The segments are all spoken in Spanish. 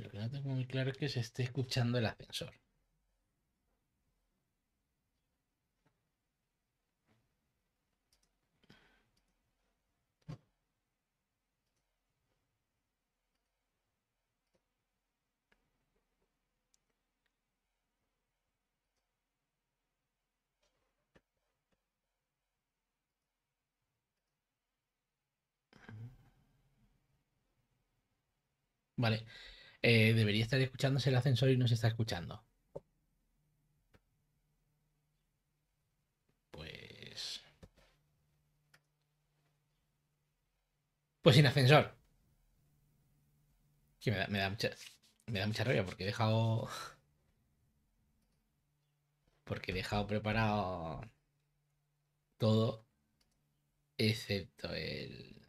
lo que no tengo muy claro es que se esté escuchando el ascensor. Vale, eh, debería estar escuchándose el ascensor y no se está escuchando. Pues. Pues sin ascensor. Que me da, me da mucha. Me da mucha rabia porque he dejado. Porque he dejado preparado todo. Excepto el.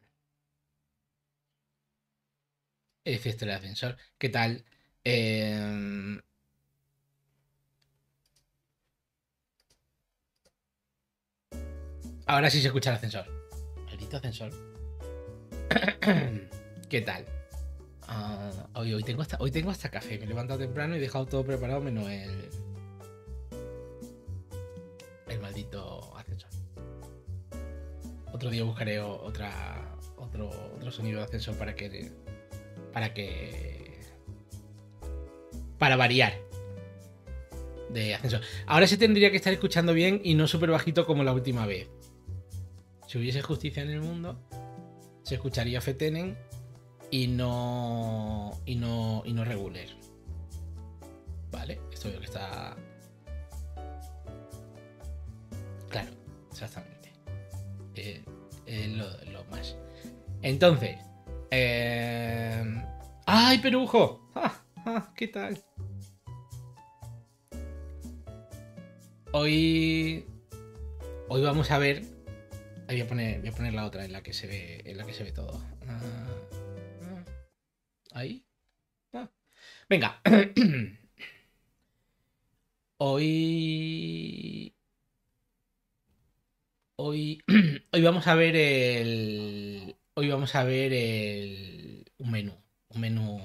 efecto del ascensor. ¿Qué tal? Em, ahora sí se escucha el ascensor. Maldito ascensor. ¿Qué tal? Ah, hoy, hoy, tengo hasta, hoy tengo hasta café. Me he levantado temprano y he dejado todo preparado menos el. El maldito ascensor. Otro día buscaré otra, otro, otro sonido de ascensor para que para que. Para variar. De ascensor. Ahora se tendría que estar escuchando bien y no súper bajito como la última vez. Si hubiese justicia en el mundo, se escucharía Fetenen y no. y no. y no regular. Vale, esto veo que está. Claro, exactamente. Eh, es lo, más. Entonces, eh, ¡Ay, Perujo! ¡Ja, ja! qué tal? Hoy. Hoy vamos a ver. Ahí voy a poner, la otra en la que se ve, en la que se ve todo. Ah, ahí. Ah. Venga. Hoy. Hoy. Hoy vamos a ver el. Hoy vamos a ver el. Un menú menú.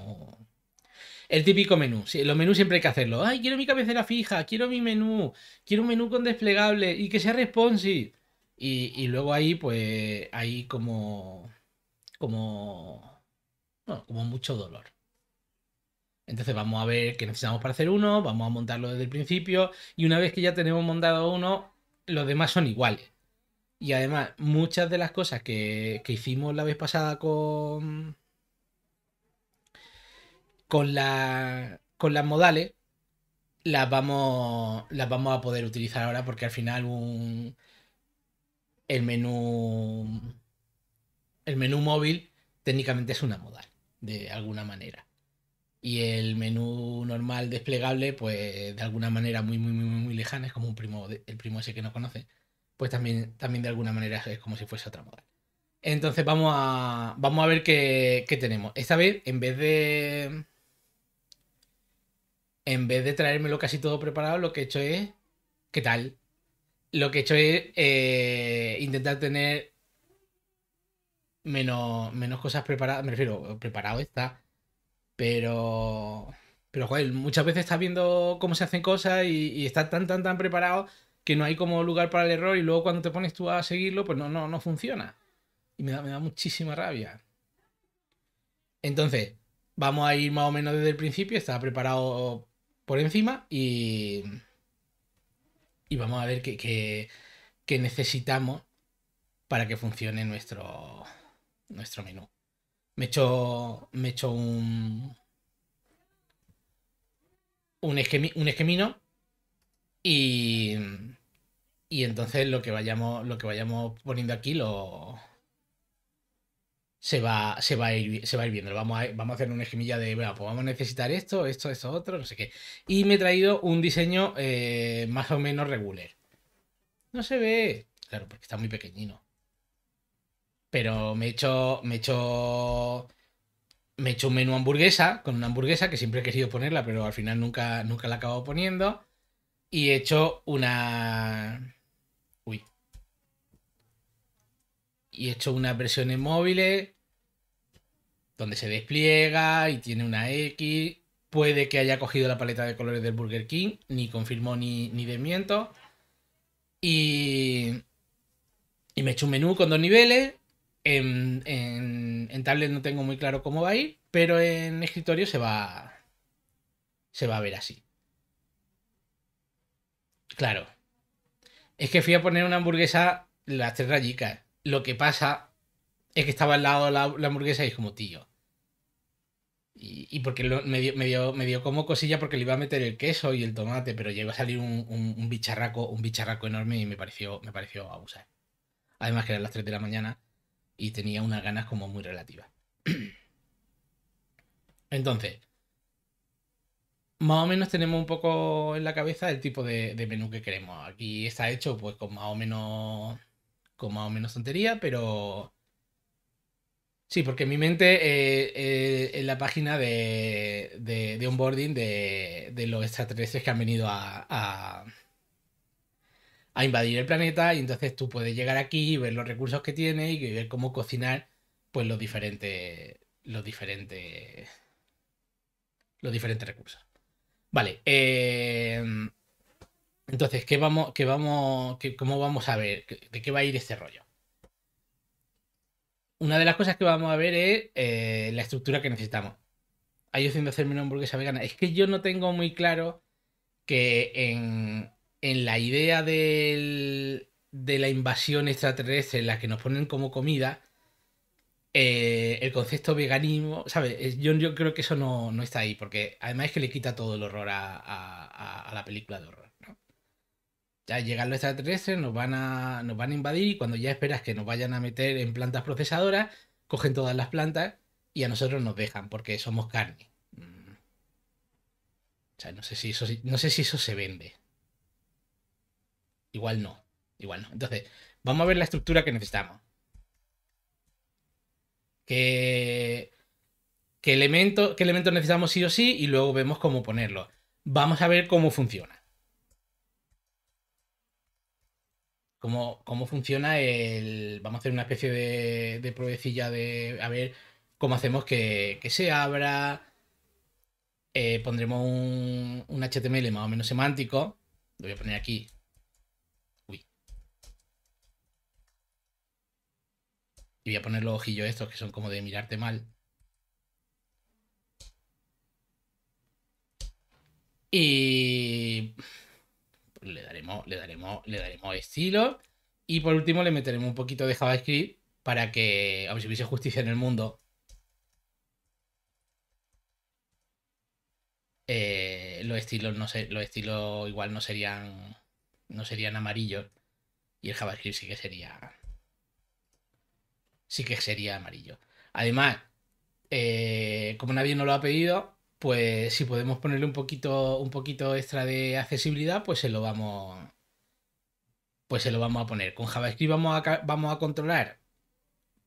El típico menú. Sí, los menús siempre hay que hacerlo. Ay, quiero mi cabecera fija, quiero mi menú, quiero un menú con desplegable y que sea responsive. Y, luego ahí, pues, hay como. como. como mucho dolor. Entonces vamos a ver qué necesitamos para hacer uno, vamos a montarlo desde el principio y una vez que ya tenemos montado uno, los demás son iguales. Y además, muchas de las cosas que hicimos la vez pasada con, con, la, con las modales las vamos, vamos a poder utilizar ahora porque al final un, el menú el menú móvil técnicamente es una modal de alguna manera y el menú normal desplegable pues de alguna manera muy muy muy lejana es como un primo el primo ese que no conoce pues también también de alguna manera es como si fuese otra modal entonces vamos a vamos a ver qué, qué tenemos esta vez en vez de en vez de traérmelo casi todo preparado, lo que he hecho es, ¿qué tal? Lo que he hecho es eh, intentar tener menos, menos cosas preparadas, me refiero, preparado está, pero... Pero, joder, muchas veces estás viendo cómo se hacen cosas y, estás tan, tan, tan preparado que no hay como lugar para el error y luego cuando te pones tú a seguirlo, pues no, no, no funciona. Y me da, me da muchísima rabia. Entonces, vamos a ir más o menos desde el principio. Está preparado por encima y, y vamos a ver qué, necesitamos para que funcione nuestro, nuestro menú. Me echo, me un, un, un esquemino y, y entonces lo que vayamos, lo que vayamos poniendo aquí lo, se va, se va, a, ir, se va ir viendo. Vamos a, vamos a hacer una esquemilla de, bueno, pues vamos a necesitar esto, esto, esto, otro, no sé qué. Y me he traído un diseño eh, más o menos regular. No se ve. Claro, porque está muy pequeñino. Pero me he hecho. Me he hecho. Me he hecho un menú hamburguesa con una hamburguesa que siempre he querido ponerla, pero al final nunca, nunca la he acabado poniendo. Y he hecho una y he hecho una versión en móviles donde se despliega y tiene una X. Puede que haya cogido la paleta de colores del Burger King, ni confirmó ni, ni desmiento. Y, y me he hecho un menú con dos niveles. En, en, en, tablet no tengo muy claro cómo va a ir, pero en escritorio se va, se va a ver así. Claro. Es que fui a poner una hamburguesa las tres rayicas. Lo que pasa es que estaba al lado la, la hamburguesa y es como, tío. Y, porque me, dio, como cosilla porque le iba a meter el queso y el tomate, pero llegó a salir un, un, bicharraco, un bicharraco enorme y me pareció, me pareció abusar. Además que eran las 3 de la mañana y tenía unas ganas como muy relativas. Entonces, más o menos tenemos un poco en la cabeza el tipo de, de menú que queremos. Aquí está hecho pues con más o menos como más o menos tontería, pero... Sí, porque en mi mente es eh, eh, en la página de, de, onboarding de, los extraterrestres que han venido a, a, invadir el planeta y entonces tú puedes llegar aquí y ver los recursos que tiene y ver cómo cocinar pues los diferentes los diferentes los diferentes recursos. Vale, eh, entonces, ¿qué vamos, vamos, ¿cómo vamos a ver? ¿De qué va a ir este rollo? Una de las cosas que vamos a ver es eh, la estructura que necesitamos. opción haciendo hacerme una hamburguesa vegana. Es que yo no tengo muy claro que en, la idea de la invasión extraterrestre, en la que nos ponen como comida, eh, el concepto veganismo, ¿sabes? Yo, creo que eso no, está ahí, porque además es que le quita todo el horror a la película de horror ya llegan los extraterrestres, nos van, a, nos van a invadir y cuando ya esperas que nos vayan a meter en plantas procesadoras, cogen todas las plantas y a nosotros nos dejan porque somos carne. Mm. O sea, no sé si eso, no sé si eso se vende. Igual no, igual no. Entonces, vamos a ver la estructura que necesitamos. ¿Qué, qué elementos qué necesitamos sí o sí? Y luego vemos cómo ponerlo. Vamos a ver cómo funciona. cómo, funciona el... Vamos a hacer una especie de, de pruebecilla de... A ver cómo hacemos que, se abra. Eh, pondremos un, HTML más o menos semántico. Lo voy a poner aquí Y Uy voy a poner los ojillos estos que son como de mirarte mal. Y le daremos, le daremos, le daremos estilo. Y por último le meteremos un poquito de JavaScript para que si hubiese justicia en el mundo. Eh, los estilos no sé, los estilos igual no serían no serían amarillos y el JavaScript sí que sería sí que sería amarillo. Además, eh, como nadie nos lo ha pedido, pues si podemos ponerle un poquito, un poquito extra de accesibilidad, pues se lo vamos, pues se lo vamos a poner. Con JavaScript vamos a, vamos a controlar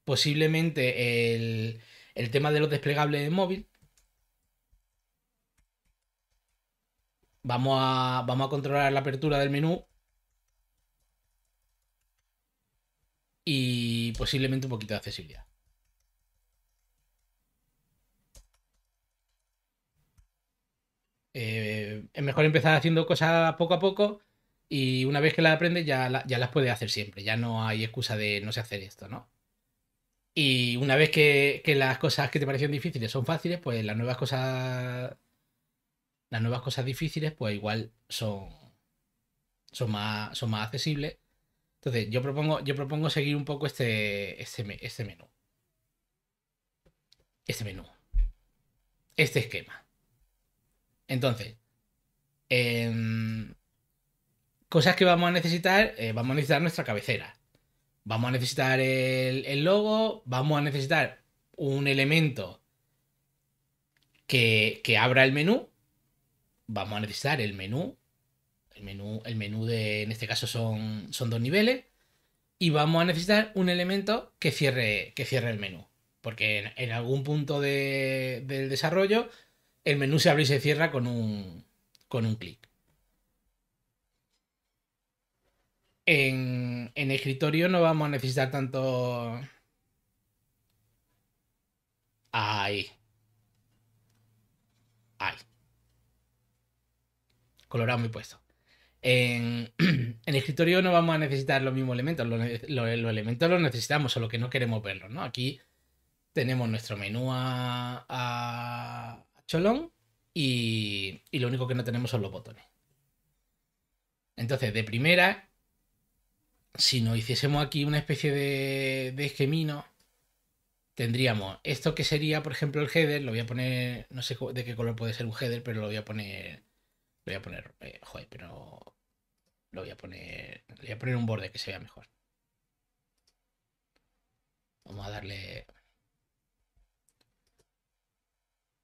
posiblemente el, tema de los desplegables de móvil. Vamos a, vamos a controlar la apertura del menú. Y posiblemente un poquito de accesibilidad. Eh, es mejor empezar haciendo cosas poco a poco y una vez que las aprendes ya, las puedes hacer siempre. Ya no hay excusa de no sé hacer esto, ¿no? Y una vez que, las cosas que te parecen difíciles son fáciles, pues las nuevas cosas. Las nuevas cosas difíciles, pues igual son. más, son más accesibles. Entonces, yo propongo, yo propongo seguir un poco este, este, este menú. Este menú. Este esquema. Entonces, em, cosas que vamos a necesitar, eh, vamos a necesitar nuestra cabecera. Vamos a necesitar el, logo, vamos a necesitar un elemento que, que, abra el menú. Vamos a necesitar el menú. El menú, el menú de, en este caso son, son dos niveles. Y vamos a necesitar un elemento que cierre, que cierre el menú. Porque en, algún punto del desarrollo el menú se abre y se cierra con un, clic. En, escritorio no vamos a necesitar tanto... Ahí. Ahí. Colorado muy puesto. En, escritorio no vamos a necesitar los mismos elementos. Los, elementos los necesitamos, solo que no queremos verlos, Aquí tenemos nuestro menú a cholón y, lo único que no tenemos son los botones. Entonces, de primera, si nos hiciésemos aquí una especie de, esquemino, tendríamos esto que sería, por ejemplo, el header. Lo voy a poner, no sé de qué color puede ser un header, pero lo voy a poner. Lo voy a poner, eh, joder, pero lo voy a poner, le voy a poner un borde que se vea mejor. Vamos a darle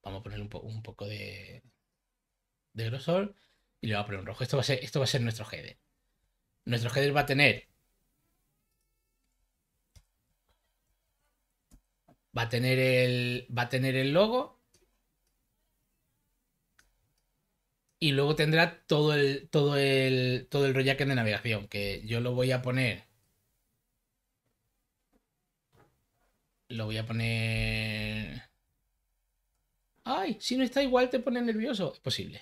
vamos a poner un, poco de, de grosor y le voy a poner un rojo. Esto va a ser, nuestro header. Nuestro header va a tener... Va a tener el, va a tener el logo. Y luego tendrá todo el, todo el, todo el rollaque de navegación, que yo lo voy a poner... Lo voy a poner Ay, si no está igual te pone nervioso. Es posible.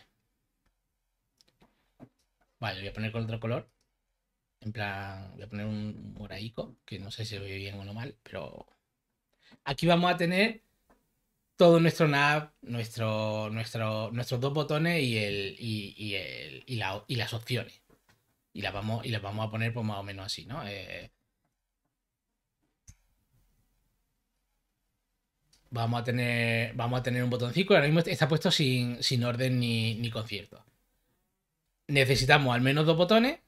Vale, voy a poner con otro color. En plan, voy a poner un moraico, que no sé si se ve bien o no mal, pero aquí vamos a tener todo nuestro nav, nuestro, nuestro, nuestros dos botones y, el, y, las opciones. Y las, vamos, y las vamos a poner pues, más o menos así, ¿no? Eh, vamos a tener, vamos a tener un botoncito. Ahora mismo está puesto sin, orden ni, concierto. Necesitamos al menos dos botones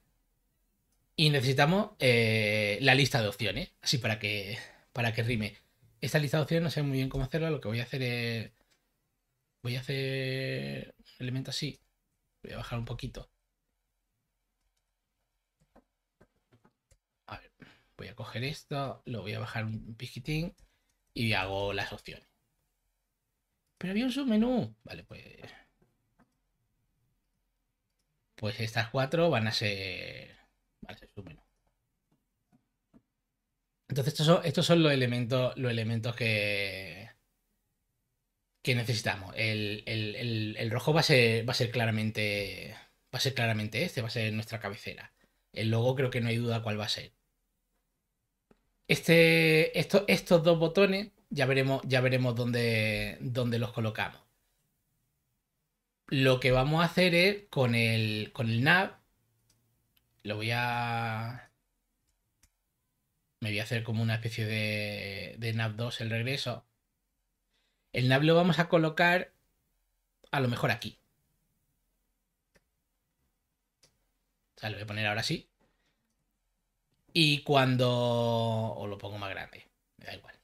y necesitamos eh, la lista de opciones, así para que, para que rime. Esta lista de opciones no sé muy bien cómo hacerla, lo que voy a hacer es... Voy a hacer elemento así. Voy a bajar un poquito. A ver, voy a coger esto, lo voy a bajar un piquitín y hago las opciones. Pero había un submenú. Vale, pues. Pues estas cuatro van a ser. Van a ser submenú. Entonces, estos son, los elementos. Los elementos que. Que necesitamos. El, el, el, rojo va a ser. Va a ser claramente. Va a ser claramente este, va a ser nuestra cabecera. El logo creo que no hay duda cuál va a ser. Este, estos dos botones ya veremos, ya veremos dónde, los colocamos. Lo que vamos a hacer es con el, con el nav. Lo voy a. Me voy a hacer como una especie de, de nav 2 el regreso. El nav lo vamos a colocar a lo mejor aquí. O sea, lo voy a poner ahora sí. Y cuando... O lo pongo más grande, me da igual.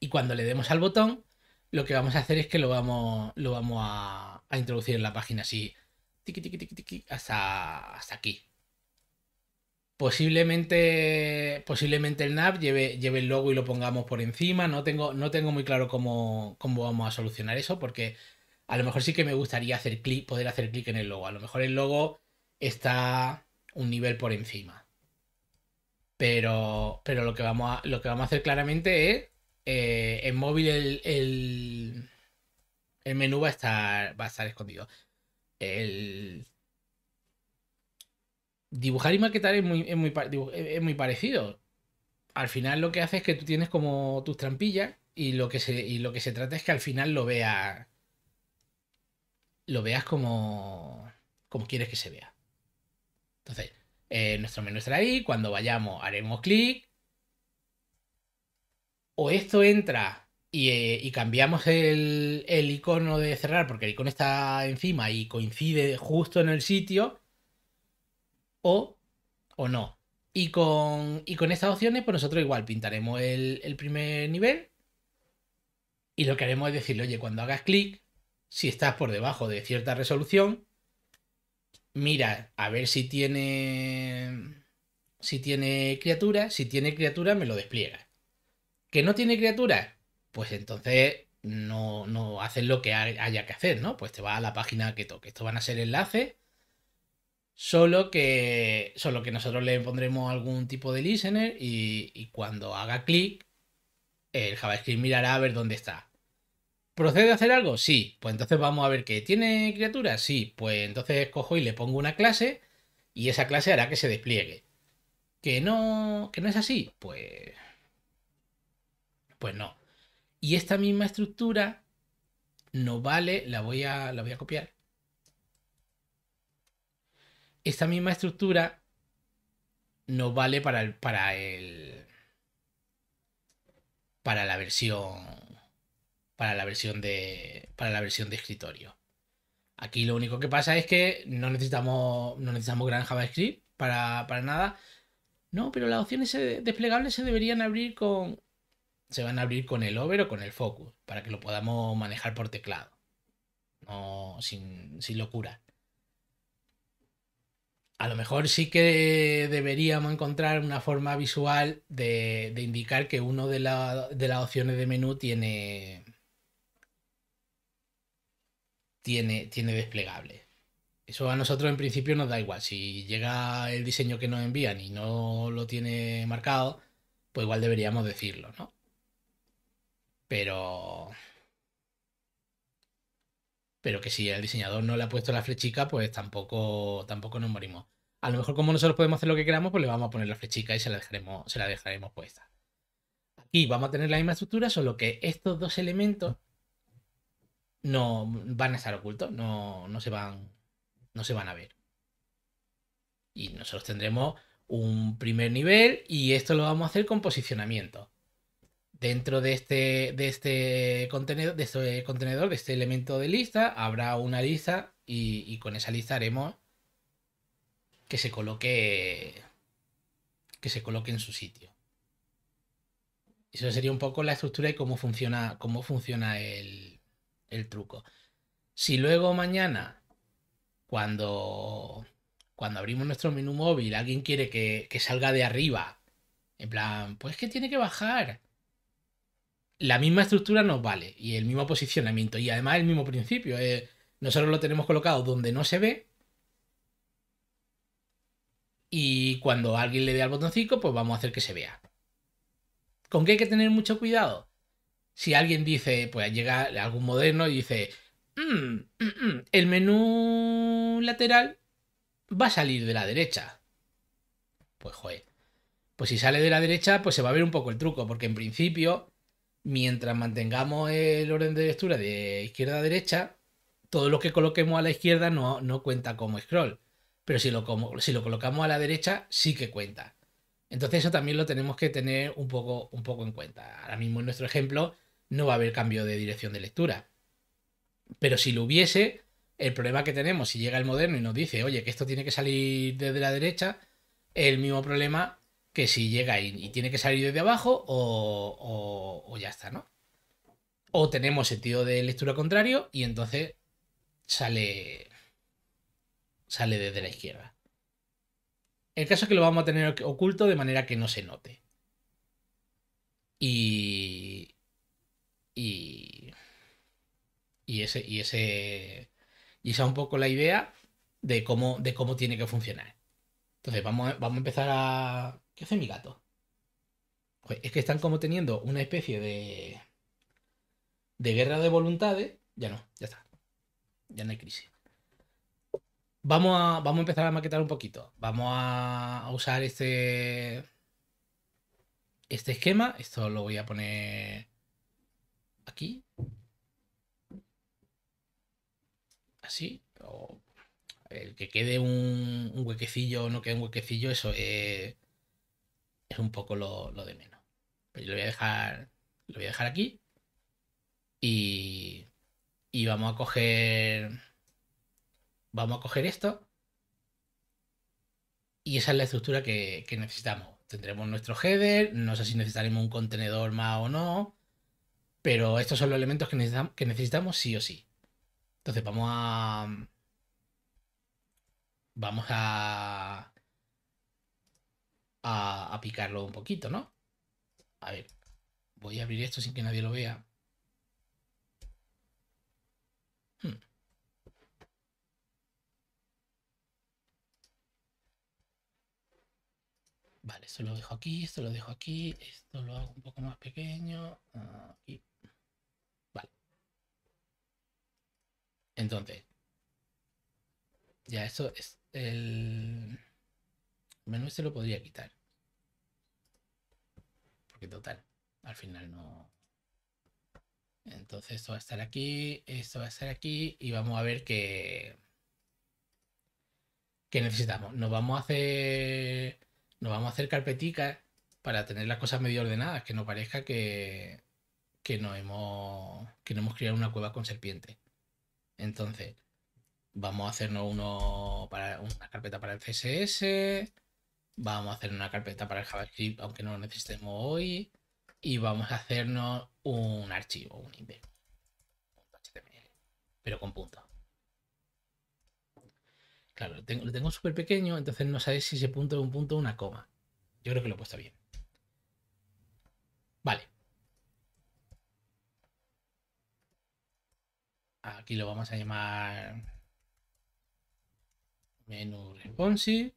Y cuando le demos al botón, lo que vamos a hacer es que lo vamos, lo vamos a, introducir en la página así, hasta, hasta aquí. Posiblemente, posiblemente el nav lleve, lleve, el logo y lo pongamos por encima. No tengo, no tengo muy claro cómo, cómo vamos a solucionar eso, porque a lo mejor sí que me gustaría hacer clic, poder hacer clic en el logo. A lo mejor el logo está un nivel por encima. Pero, pero lo, que vamos a, lo que vamos a hacer claramente es eh, en móvil el, el, menú va a estar, va a estar escondido. dibujar y maquetar es muy, es muy, parecido. Al final lo que hace es que tú tienes como tus trampillas y lo que se, y lo que se trata es que al final lo veas. Lo veas como. como quieres que se vea. Entonces, eh, nuestro menú estará ahí. Cuando vayamos haremos clic. O esto entra y, eh, cambiamos el, icono de cerrar porque el icono está encima y coincide justo en el sitio. O, no. Y con, y con estas opciones, pues nosotros igual pintaremos el, el primer nivel. Y lo que haremos es decirle, oye, cuando hagas clic, si estás por debajo de cierta resolución, mira, a ver si tiene. Si tiene criatura. Si tiene criatura, me lo despliega. ¿Que no tiene criatura? Pues entonces no, no haces lo que haya que hacer, ¿no? Pues te va a la página que toque. Esto van a ser enlaces. Solo que, solo que nosotros le pondremos algún tipo de listener y, y cuando haga clic, el JavaScript mirará a ver dónde está. ¿Procede a hacer algo? Sí. Pues entonces vamos a ver que ¿Tiene criaturas? Sí. Pues entonces cojo y le pongo una clase y esa clase hará que se despliegue. ¿Que no, que no es así? Pues... Pues no. Y esta misma estructura no vale, la voy a, la voy a copiar. Esta misma estructura no vale para el, para el, para la versión para la versión de, para la versión de escritorio. Aquí lo único que pasa es que no necesitamos, no necesitamos gran JavaScript para, nada. No, pero las opciones desplegables se deberían abrir con. Se van a abrir con el over o con el focus para que lo podamos manejar por teclado. No, sin, sin locura. A lo mejor sí que deberíamos encontrar una forma visual de, indicar que uno de, de las opciones de menú tiene, tiene, desplegable. Eso a nosotros en principio nos da igual. Si llega el diseño que nos envían y no lo tiene marcado, pues igual deberíamos decirlo, ¿no? Pero... Pero que si el diseñador no le ha puesto la flechica, pues tampoco, tampoco nos morimos. A lo mejor como nosotros podemos hacer lo que queramos, pues le vamos a poner la flechica y se la dejaremos, se la dejaremos puesta. Aquí vamos a tener la misma estructura, solo que estos dos elementos no van a estar ocultos, no, se van, no se van a ver. Y nosotros tendremos un primer nivel y esto lo vamos a hacer con posicionamiento. Dentro de este, de este, contenedor, de este contenedor, de este elemento de lista, habrá una lista y, con esa lista haremos que se coloque que se coloque en su sitio. Eso sería un poco la estructura y cómo funciona, cómo funciona el, el truco. Si luego mañana, cuando, cuando abrimos nuestro menú móvil, alguien quiere que, que salga de arriba, en plan, pues que tiene que bajar. La misma estructura nos vale y el mismo posicionamiento y además el mismo principio. Eh, nosotros lo tenemos colocado donde no se ve y cuando alguien le dé al botoncito, pues vamos a hacer que se vea. ¿Con qué hay que tener mucho cuidado? si alguien dice, pues llega algún moderno y dice, mm, mm, mm, el menú lateral va a salir de la derecha. Pues joder. Pues si sale de la derecha, pues se va a ver un poco el truco, porque en principio, mientras mantengamos el orden de lectura de izquierda a derecha, todo lo que coloquemos a la izquierda no, no cuenta como scroll. Pero si lo, si lo colocamos a la derecha, sí que cuenta. Entonces eso también lo tenemos que tener un poco, un poco en cuenta. Ahora mismo en nuestro ejemplo no va a haber cambio de dirección de lectura. Pero si lo hubiese, el problema que tenemos, si llega el moderno y nos dice, oye, que esto tiene que salir desde la derecha, el mismo problema que si llega y, tiene que salir desde abajo o, o, o, ya está, ¿no? O tenemos sentido de lectura contrario y entonces sale, sale desde la izquierda. El caso es que lo vamos a tener oculto de manera que no se note. Y, y, ese, y, ese, y esa es un poco la idea de cómo, de cómo tiene que funcionar. Entonces, vamos a, empezar a... ¿Qué hace mi gato? Pues es que están como teniendo una especie de... de guerra de voluntades. Ya no, ya está. Ya no hay crisis. Vamos a, vamos a empezar a maquetar un poquito. Vamos a, a usar este este esquema. Esto lo voy a poner aquí. Así. O el que quede un, huequecillo o no quede un huequecillo, eso eh, es un poco lo, de menos. yo lo voy a dejar, lo voy a dejar aquí. Y, vamos a coger. Vamos a coger esto. Y esa es la estructura que, que necesitamos. Tendremos nuestro header. No sé si necesitaremos un contenedor más o no. Pero estos son los elementos que necesitamos, sí o sí. Entonces vamos a... Vamos a... A, picarlo un poquito, ¿no? A ver, voy a abrir esto sin que nadie lo vea. Hmm. Vale, esto lo dejo aquí, esto lo dejo aquí, esto lo hago un poco más pequeño. Aquí. Entonces, ya eso es el menú se lo podría quitar. Porque total, al final no. Entonces esto va a estar aquí, esto va a estar aquí y vamos a ver qué, qué necesitamos. Nos vamos a hacer, nos vamos a hacer carpeticas para tener las cosas medio ordenadas, que no parezca que, que, no hemos, que no hemos creado una cueva con serpiente. Entonces, vamos a hacernos uno para una carpeta para el CSS, vamos a hacer una carpeta para el JavaScript, aunque no lo necesitemos hoy, y vamos a hacernos un archivo, un pero con punto. Claro, lo tengo, lo tengo súper pequeño, entonces no sabes si ese punto es un punto o una coma. Yo creo que lo he puesto bien. Vale. Aquí lo vamos a llamar menú responsive.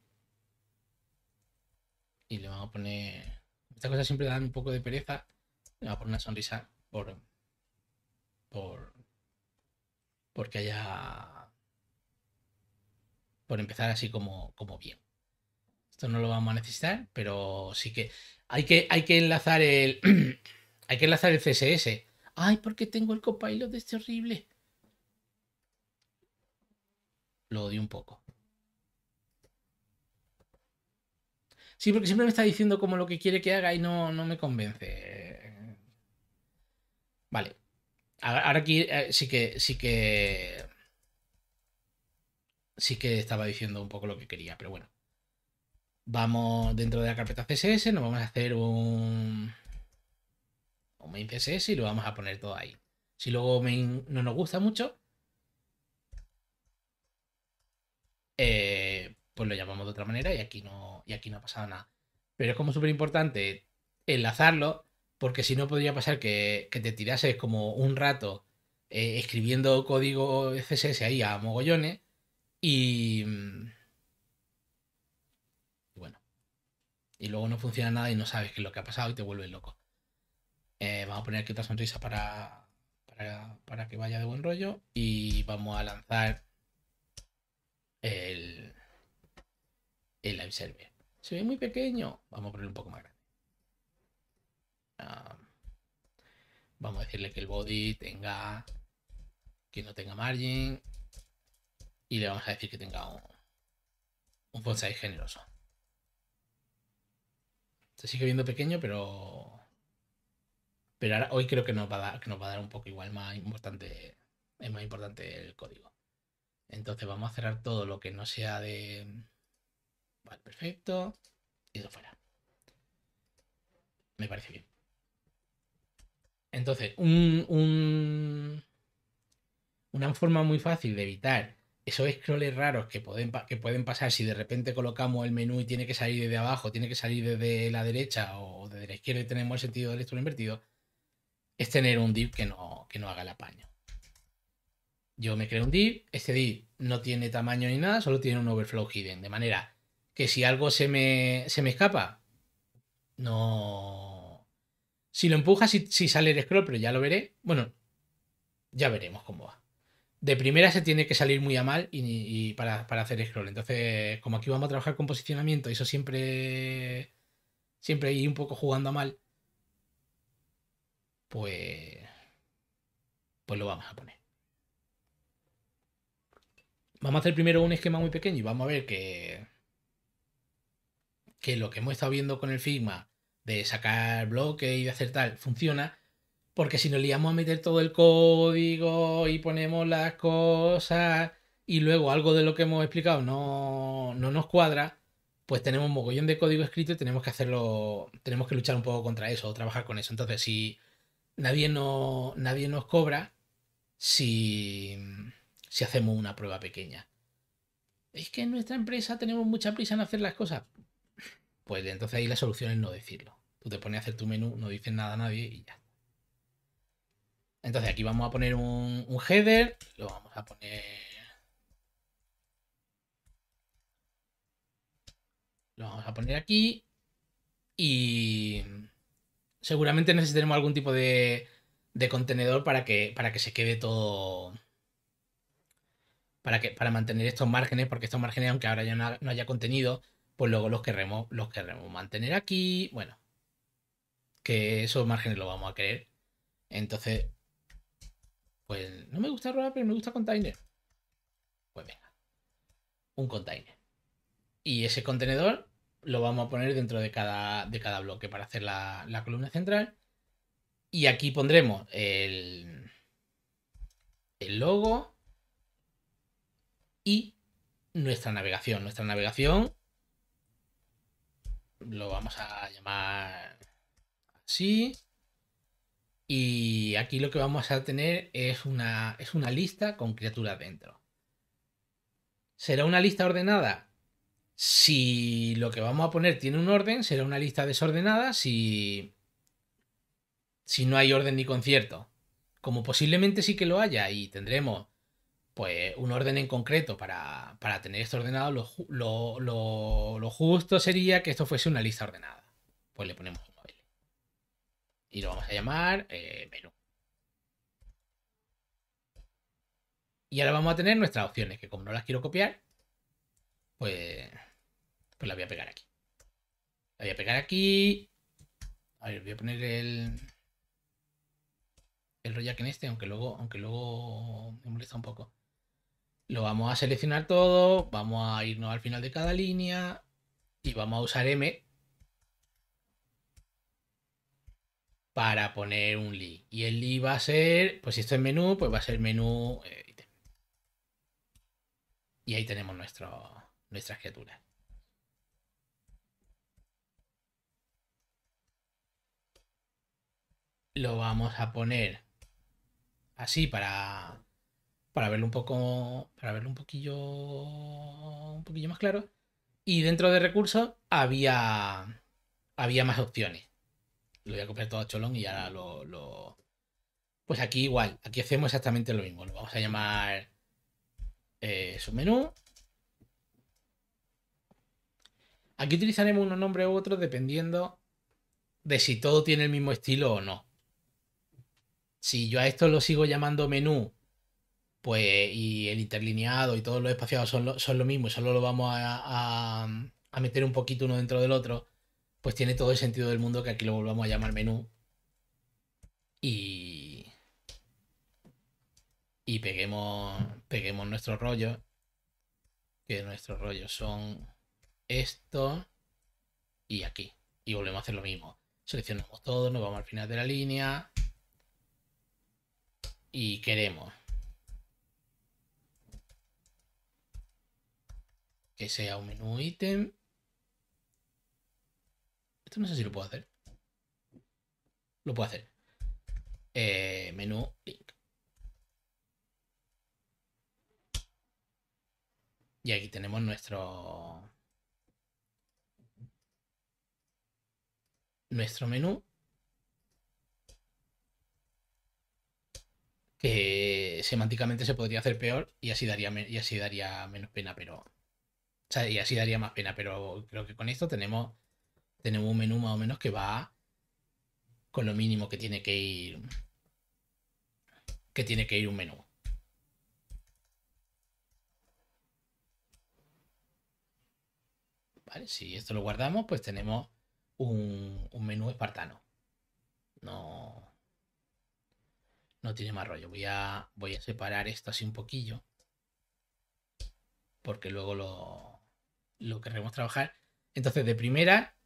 Y le vamos a poner... esta cosa siempre da un poco de pereza. Le vamos a poner una sonrisa por... por... porque haya... por empezar así como, como bien. Esto no lo vamos a necesitar, pero sí que hay que, hay que enlazar el... hay que enlazar el CSS. Ay, porque tengo el copilot de este horrible lo odio un poco. Sí, porque siempre me está diciendo como lo que quiere que haga y no, me convence. Vale. Ahora aquí eh, sí que sí que. Sí que estaba diciendo un poco lo que quería, pero bueno. Vamos dentro de la carpeta CSS, nos vamos a hacer un, un main CSS y lo vamos a poner todo ahí. Si luego no nos gusta mucho, Eh, pues lo llamamos de otra manera y aquí no, y aquí no ha pasado nada. Pero es como súper importante enlazarlo, porque si no podría pasar que, te tirases como un rato eh, escribiendo código CSS ahí a mogollones y... Mm, bueno. Y luego no funciona nada y no sabes qué es lo que ha pasado y te vuelves loco. Eh, vamos a poner aquí otra sonrisa para, para, para que vaya de buen rollo y vamos a lanzar el, el live server. Se ve muy pequeño. Vamos a poner un poco más grande. Ah, vamos a decirle que el body tenga, que no tenga margin. Y le vamos a decir que tenga un, un font size generoso. Se sigue viendo pequeño, pero... Pero hoy creo que nos va a dar, que nos va a dar un poco igual más importante, es más importante el código. Entonces vamos a cerrar todo lo que no sea de... Vale, perfecto. Y eso fuera. Me parece bien. Entonces, un, una forma muy fácil de evitar esos scrolls raros que pueden, que pueden pasar si de repente colocamos el menú y tiene que salir desde abajo, tiene que salir desde la derecha o desde la izquierda y tenemos el sentido del lectura invertido, es tener un div que no, que no haga el apaño. Yo me creo un div, este div no tiene tamaño ni nada, solo tiene un overflow hidden, de manera que si algo se me, se me escapa, no... Si lo empujas, si, si sale el scroll, pero ya lo veré, bueno, ya veremos cómo va. De primera se tiene que salir muy a mal y, para, para, hacer scroll. Entonces, como aquí vamos a trabajar con posicionamiento, eso siempre. Siempre ir un poco jugando a mal. Pues. Pues lo vamos a poner. Vamos a hacer primero un esquema muy pequeño y vamos a ver que, que lo que hemos estado viendo con el Figma de sacar bloques y de hacer tal funciona. Porque si nos liamos a meter todo el código y ponemos las cosas y luego algo de lo que hemos explicado no, no nos cuadra, pues tenemos un mogollón de código escrito y tenemos que hacerlo, tenemos que luchar un poco contra eso o trabajar con eso. Entonces, si nadie, no, nadie nos cobra, si, si hacemos una prueba pequeña. Es que en nuestra empresa tenemos mucha prisa en hacer las cosas. Pues entonces ahí la solución es no decirlo. Tú te pones a hacer tu menú, no dices nada a nadie y ya. Entonces aquí vamos a poner un, header, lo vamos a poner... Lo vamos a poner aquí y seguramente necesitaremos algún tipo de, de contenedor para que, para que se quede todo, para, que, para mantener estos márgenes, porque estos márgenes, aunque ahora ya no, haya contenido, pues luego los querremos, los querremos mantener aquí. Bueno, que esos márgenes los vamos a querer. Entonces, pues no me gusta robar, pero me gusta container. Pues venga, un container. Y ese contenedor lo vamos a poner dentro de cada, de cada bloque para hacer la, columna central. Y aquí pondremos el logo y nuestra navegación. Nuestra navegación lo vamos a llamar así. Y aquí lo que vamos a tener es una, es una lista con criaturas dentro. ¿Será una lista ordenada? Si lo que vamos a poner tiene un orden, será una lista desordenada si, si no hay orden ni concierto. Como posiblemente sí que lo haya y tendremos pues un orden en concreto para, tener esto ordenado, lo, justo sería que esto fuese una lista ordenada. Pues le ponemos un móvil. Y lo vamos a llamar eh, menú. Y ahora vamos a tener nuestras opciones, que como no las quiero copiar, pues, pues las voy a pegar aquí. La voy a pegar aquí. A ver, voy a poner el, el que en este, aunque luego, aunque luego me molesta un poco. Lo vamos a seleccionar todo, vamos a irnos al final de cada línea y vamos a usar M para poner un link. Y el link va a ser, pues si esto es menú, pues va a ser menú. Eh, y ahí tenemos nuestro, nuestras criaturas. Lo vamos a poner así para para verlo un poco, para verlo un poquillo, un poquillo más claro. Y dentro de recursos había, había más opciones. Lo voy a copiar todo a cholón y ahora lo, lo... Pues aquí igual, aquí hacemos exactamente lo mismo. Lo vamos a llamar eh, su menú Aquí utilizaremos unos nombres u otros dependiendo de si todo tiene el mismo estilo o no. Si yo a esto lo sigo llamando menú pues y el interlineado y todos los espaciados son lo, mismo y solo lo vamos a, meter un poquito uno dentro del otro, pues tiene todo el sentido del mundo que aquí lo volvamos a llamar menú y, y peguemos, peguemos nuestro rollo, que nuestros rollos son esto y aquí, y volvemos a hacer lo mismo. Seleccionamos todo, nos vamos al final de la línea y queremos que sea un menú ítem. Esto no sé si lo puedo hacer. Lo puedo hacer. Eh, menú link. Y aquí tenemos nuestro... Nuestro menú. Que semánticamente se podría hacer peor y así daría, y así daría menos pena, pero y así daría más pena, pero creo que con esto tenemos, tenemos un menú más o menos que va con lo mínimo que tiene que ir. Que tiene que ir un menú. Vale, si esto lo guardamos, pues tenemos un, un menú espartano. No. No tiene más rollo. Voy a, voy a separar esto así un poquillo. Porque luego lo, lo querremos trabajar. Entonces, de primera,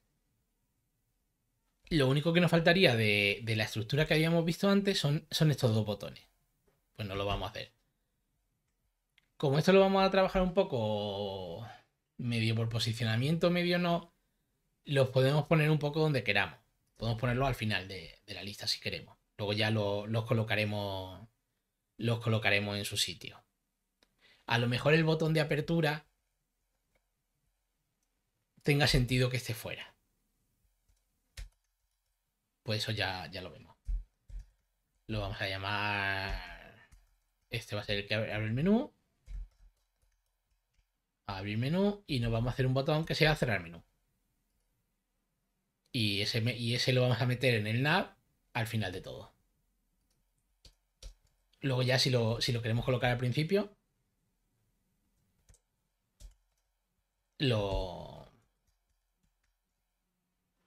lo único que nos faltaría de, la estructura que habíamos visto antes son, son estos dos botones. Pues no lo vamos a hacer. Como esto lo vamos a trabajar un poco medio por posicionamiento, medio no, los podemos poner un poco donde queramos. Podemos ponerlo al final de, la lista si queremos. Luego ya los colocaremos. Los colocaremos en su sitio. A lo mejor el botón de apertura tenga sentido que esté fuera. Pues eso ya, ya lo vemos. Lo vamos a llamar... Este va a ser el que abre el menú. Abrir menú y nos vamos a hacer un botón que sea cerrar menú. Y ese, y ese lo vamos a meter en el nav al final de todo. Luego ya si lo, si lo queremos colocar al principio, lo,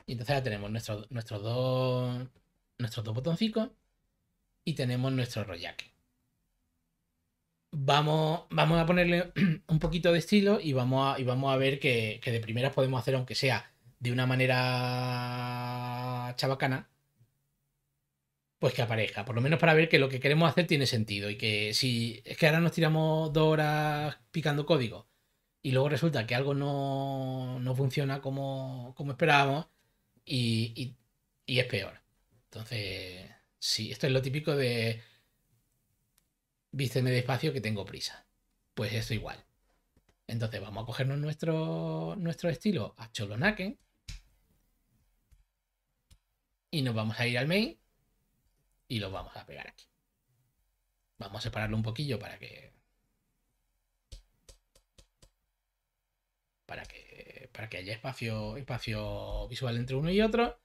y entonces ya tenemos nuestros dos nuestros dos botoncitos y tenemos nuestro rollaque. Vamos, vamos a ponerle un poquito de estilo y vamos a, y vamos a ver que, de primeras podemos hacer, aunque sea de una manera chabacana, pues que aparezca, por lo menos para ver que lo que queremos hacer tiene sentido y que si es que ahora nos tiramos dos horas picando código y luego resulta que algo no, funciona como, como esperábamos, y, es peor. Entonces, sí, esto es lo típico de vísteme despacio que tengo prisa. Pues eso igual. Entonces vamos a cogernos nuestro, nuestro estilo a Cholonake Y nos vamos a ir al main. Y lo vamos a pegar aquí. Vamos a separarlo un poquillo para que... Para que para que haya espacio, espacio visual entre uno y otro.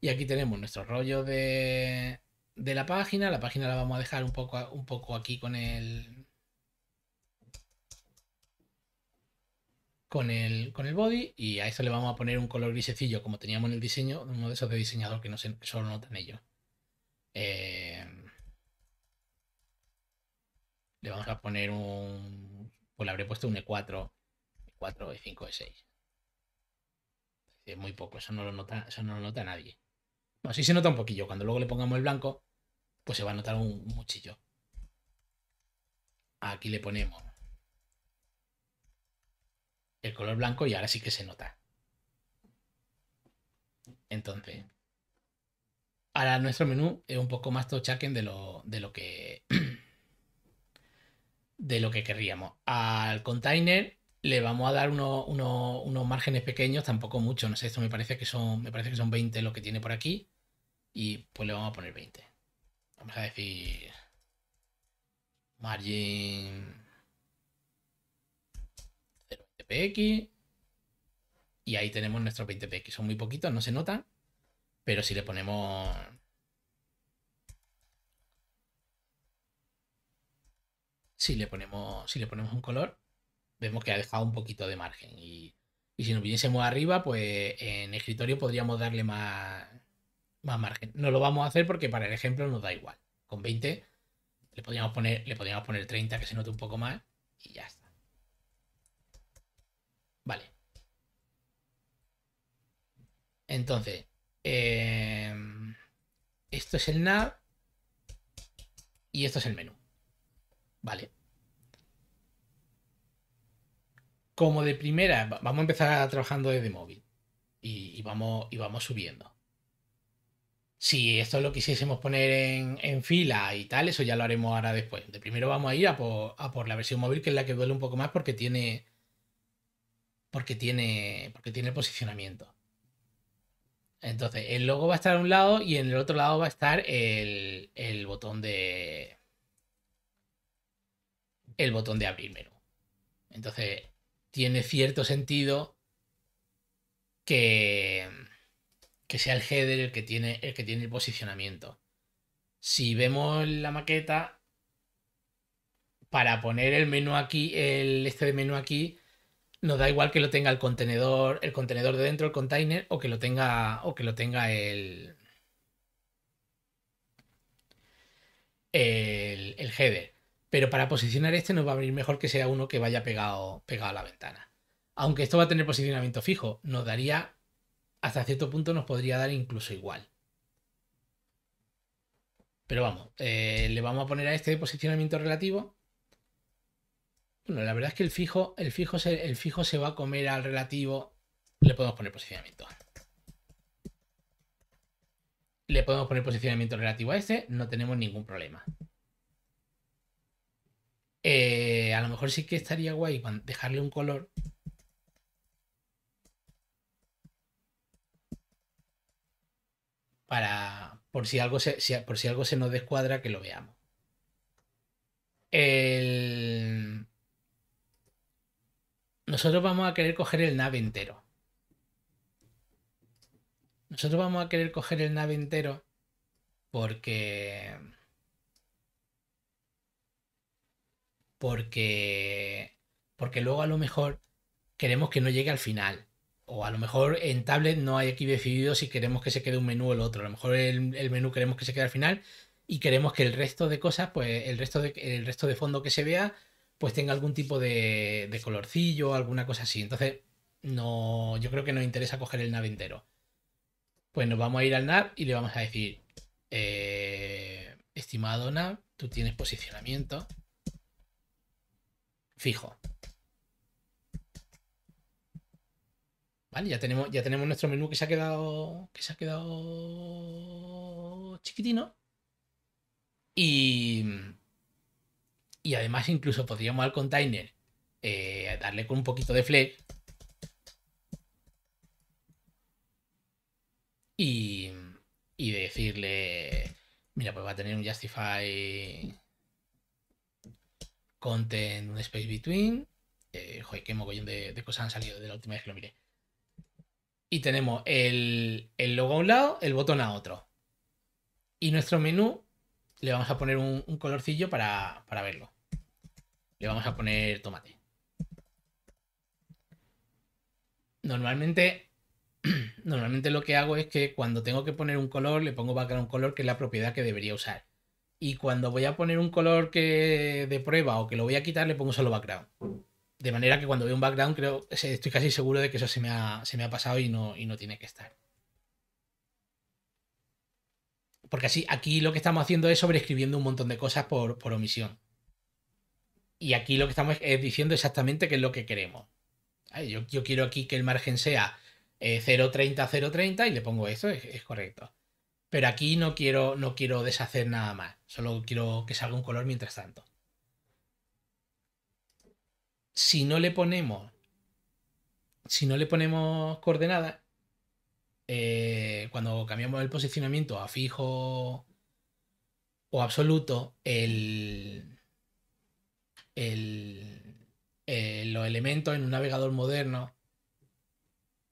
Y aquí tenemos nuestro rollo de, la página. La página la vamos a dejar un poco, aquí con el, con el, body y a esto le vamos a poner un color grisecillo como teníamos en el diseño, uno de esos de diseñador que, solo notan ellos. Eh, le vamos a poner un... Pues le habré puesto un E4, E4, E5, E6 muy poco, eso no lo nota, eso no lo nota nadie. Bueno, sí se nota un poquillo. Cuando luego le pongamos el blanco, pues se va a notar un muchillo. Aquí le ponemos el color blanco y ahora sí que se nota. Entonces, ahora nuestro menú es un poco más tochaken de lo, de lo que de lo que querríamos. Al container le vamos a dar unos, márgenes pequeños, tampoco mucho, no sé, esto me parece que son, me parece que son 20 lo que tiene por aquí, y pues le vamos a poner 20. Vamos a decir margin 0.20px y ahí tenemos nuestros 20px, son muy poquitos, no se notan, pero si le ponemos si le ponemos si le ponemos un color vemos que ha dejado un poquito de margen. Y, si nos viniésemos arriba, pues en escritorio podríamos darle más, más margen. No lo vamos a hacer porque para el ejemplo nos da igual. Con 20 le podríamos poner, le podríamos poner 30 que se note un poco más y ya está. Vale. Entonces, em, esto es el nav y esto es el menú. Vale. como de primera, vamos a empezar trabajando desde móvil y, vamos, y vamos subiendo. Si esto lo quisiésemos poner en, fila y tal, eso ya lo haremos ahora después. De primero vamos a ir a por, la versión móvil, que es la que duele un poco más porque tiene. Porque tiene. Porque tiene posicionamiento. Entonces, el logo va a estar a un lado y en el otro lado va a estar el, el botón de. El botón de abrir menú. Entonces, tiene cierto sentido que, que sea el header el que, tiene, el que tiene el posicionamiento. Si vemos la maqueta, para poner el menú aquí, el, este de menú aquí, nos da igual que lo tenga el contenedor, el contenedor de dentro, el container, o que lo tenga, o que lo tenga el, el header. Pero para posicionar este nos va a venir mejor que sea uno que vaya pegado, pegado a la ventana. Aunque esto va a tener posicionamiento fijo, nos daría, hasta cierto punto nos podría dar incluso igual. Pero vamos, eh, le vamos a poner a este posicionamiento relativo. Bueno, la verdad es que el fijo, el fijo, el fijo se va a comer al relativo. Le podemos poner posicionamiento. Le podemos poner posicionamiento relativo a este, no tenemos ningún problema. Eh, a lo mejor sí que estaría guay dejarle un color. Para. Por si algo se, por si algo se nos descuadra, que lo veamos. Nosotros vamos a querer coger el nave entero. Nosotros vamos a querer coger el nave entero porque porque, porque luego a lo mejor queremos que no llegue al final. O a lo mejor en tablet no hay aquí decidido si queremos que se quede un menú o el otro. A lo mejor el, menú queremos que se quede al final y queremos que el resto de cosas, pues el resto de, el resto de fondo que se vea, pues tenga algún tipo de, de colorcillo, alguna cosa así. Entonces, no, yo creo que nos interesa coger el nav entero. Pues nos vamos a ir al nav y le vamos a decir, eh, estimado nav, tú tienes posicionamiento fijo. Vale, ya tenemos, ya tenemos nuestro menú que se ha quedado. que se ha quedado chiquitino. Y. Y además, incluso podríamos al container eh, darle con un poquito de flex. Y, y decirle. Mira, pues va a tener un Justify Content, un Space Between. Eh, joder, qué mogollón de, cosas han salido de la última vez que lo miré. Y tenemos el, logo a un lado, el botón a otro. Y nuestro menú le vamos a poner un, colorcillo para, verlo. Le vamos a poner tomate. Normalmente normalmente lo que hago es que cuando tengo que poner un color, le pongo background color, que es la propiedad que debería usar y cuando voy a poner un color que de prueba o que lo voy a quitar, le pongo solo background. De manera que cuando veo un background, creo, estoy casi seguro de que eso se me ha, pasado y no, y no tiene que estar. Porque así, aquí lo que estamos haciendo es sobreescribiendo un montón de cosas por, omisión. Y aquí lo que estamos es diciendo exactamente qué es lo que queremos. Yo, quiero aquí que el margen sea 0.30, eh, 0.30 y le pongo eso, es correcto. Pero aquí no quiero, no quiero deshacer nada más. Solo quiero que salga un color mientras tanto. Si no le ponemos. Si no le ponemos coordenadas. Eh, cuando cambiamos el posicionamiento a fijo o absoluto, el, eh, los elementos en un navegador moderno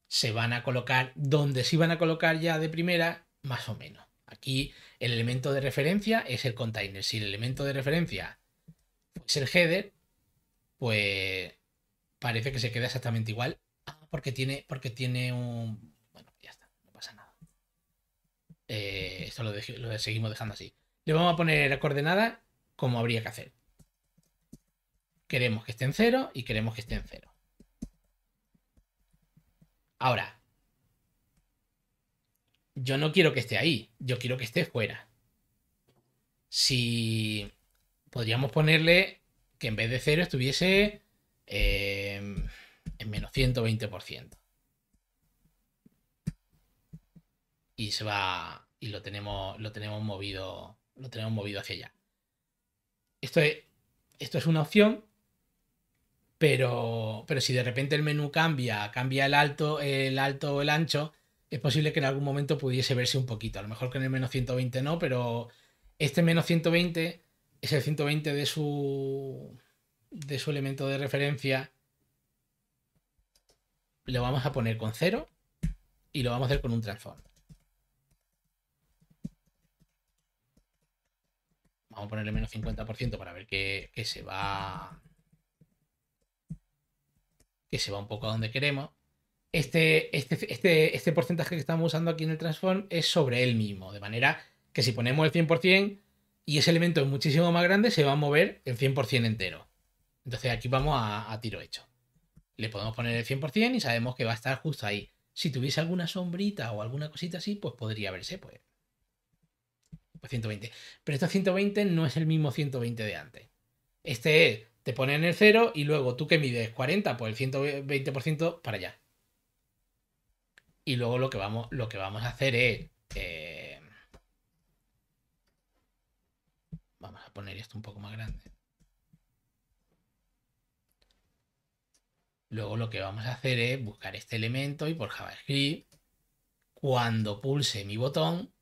se van a colocar donde se iban a colocar ya de primera más o menos. Aquí el elemento de referencia es el container. Si el elemento de referencia es el header, pues parece que se queda exactamente igual. porque tiene, porque tiene un. Bueno, ya está, no pasa nada. Eh, esto lo, seguimos dejando así. Le vamos a poner la coordenada como habría que hacer. Queremos que esté en cero y queremos que esté en cero Ahora, yo no quiero que esté ahí, yo quiero que esté fuera. Si podríamos ponerle que en vez de cero estuviese em, en menos 120%. Y se va. Y lo tenemos, lo tenemos movido. Lo tenemos movido hacia allá. Esto es, esto es una opción. Pero, pero si de repente el menú cambia, cambia el alto, el alto o el ancho, es posible que en algún momento pudiese verse un poquito. A lo mejor que en el menos 120 no, pero este menos 120 es el 120 de su, de su elemento de referencia. Lo vamos a poner con cero y lo vamos a hacer con un transform. Vamos a ponerle menos 50% para ver se va... Que se va un poco a donde queremos. Este, este, este, este, porcentaje que estamos usando aquí en el transform es sobre él mismo, de manera que si ponemos el 100% y ese elemento es muchísimo más grande, se va a mover el 100% entero. Entonces aquí vamos a, tiro hecho. Le podemos poner el 100% y sabemos que va a estar justo ahí. Si tuviese alguna sombrita o alguna cosita así, pues podría verse, pues, 120. Pues Pero este 120 no es el mismo 120 de antes. Este te pone en el 0 y luego tú que mides 40, pues el 120% para allá. Y luego lo que vamos, lo que vamos a hacer es... Eh, vamos a poner esto un poco más grande. Luego lo que vamos a hacer es buscar este elemento y por JavaScript, cuando pulse mi botón,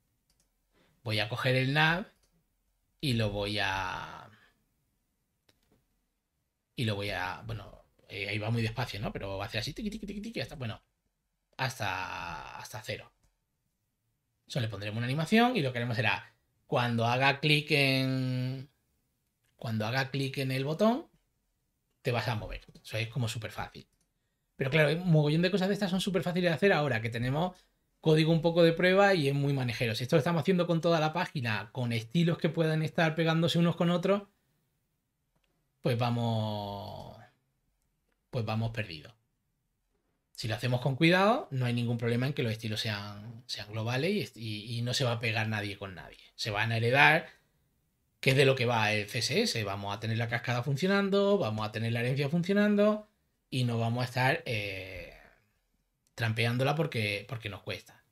voy a coger el nav y lo voy a... Y lo voy a... Bueno, eh, ahí va muy despacio, ¿no? Pero va a hacer así, tiqui, tiqui, tiqui, tiqui, Bueno, hasta, cero. Eso le pondremos una animación y lo que haremos será cuando haga clic en. Cuando haga clic en el botón, te vas a mover. Eso es como súper fácil. Pero claro, un mogollón de cosas de estas son súper fáciles de hacer ahora que tenemos código un poco de prueba y es muy manejero. Si esto lo estamos haciendo con toda la página, con estilos que puedan estar pegándose unos con otros, pues vamos. Pues vamos perdidos si lo hacemos con cuidado, no hay ningún problema en que los estilos sean, globales y, no se va a pegar nadie con nadie. Se van a heredar, que es de lo que va el CSS. Vamos a tener la cascada funcionando, vamos a tener la herencia funcionando y no vamos a estar eh, trampeándola porque, porque nos cuesta.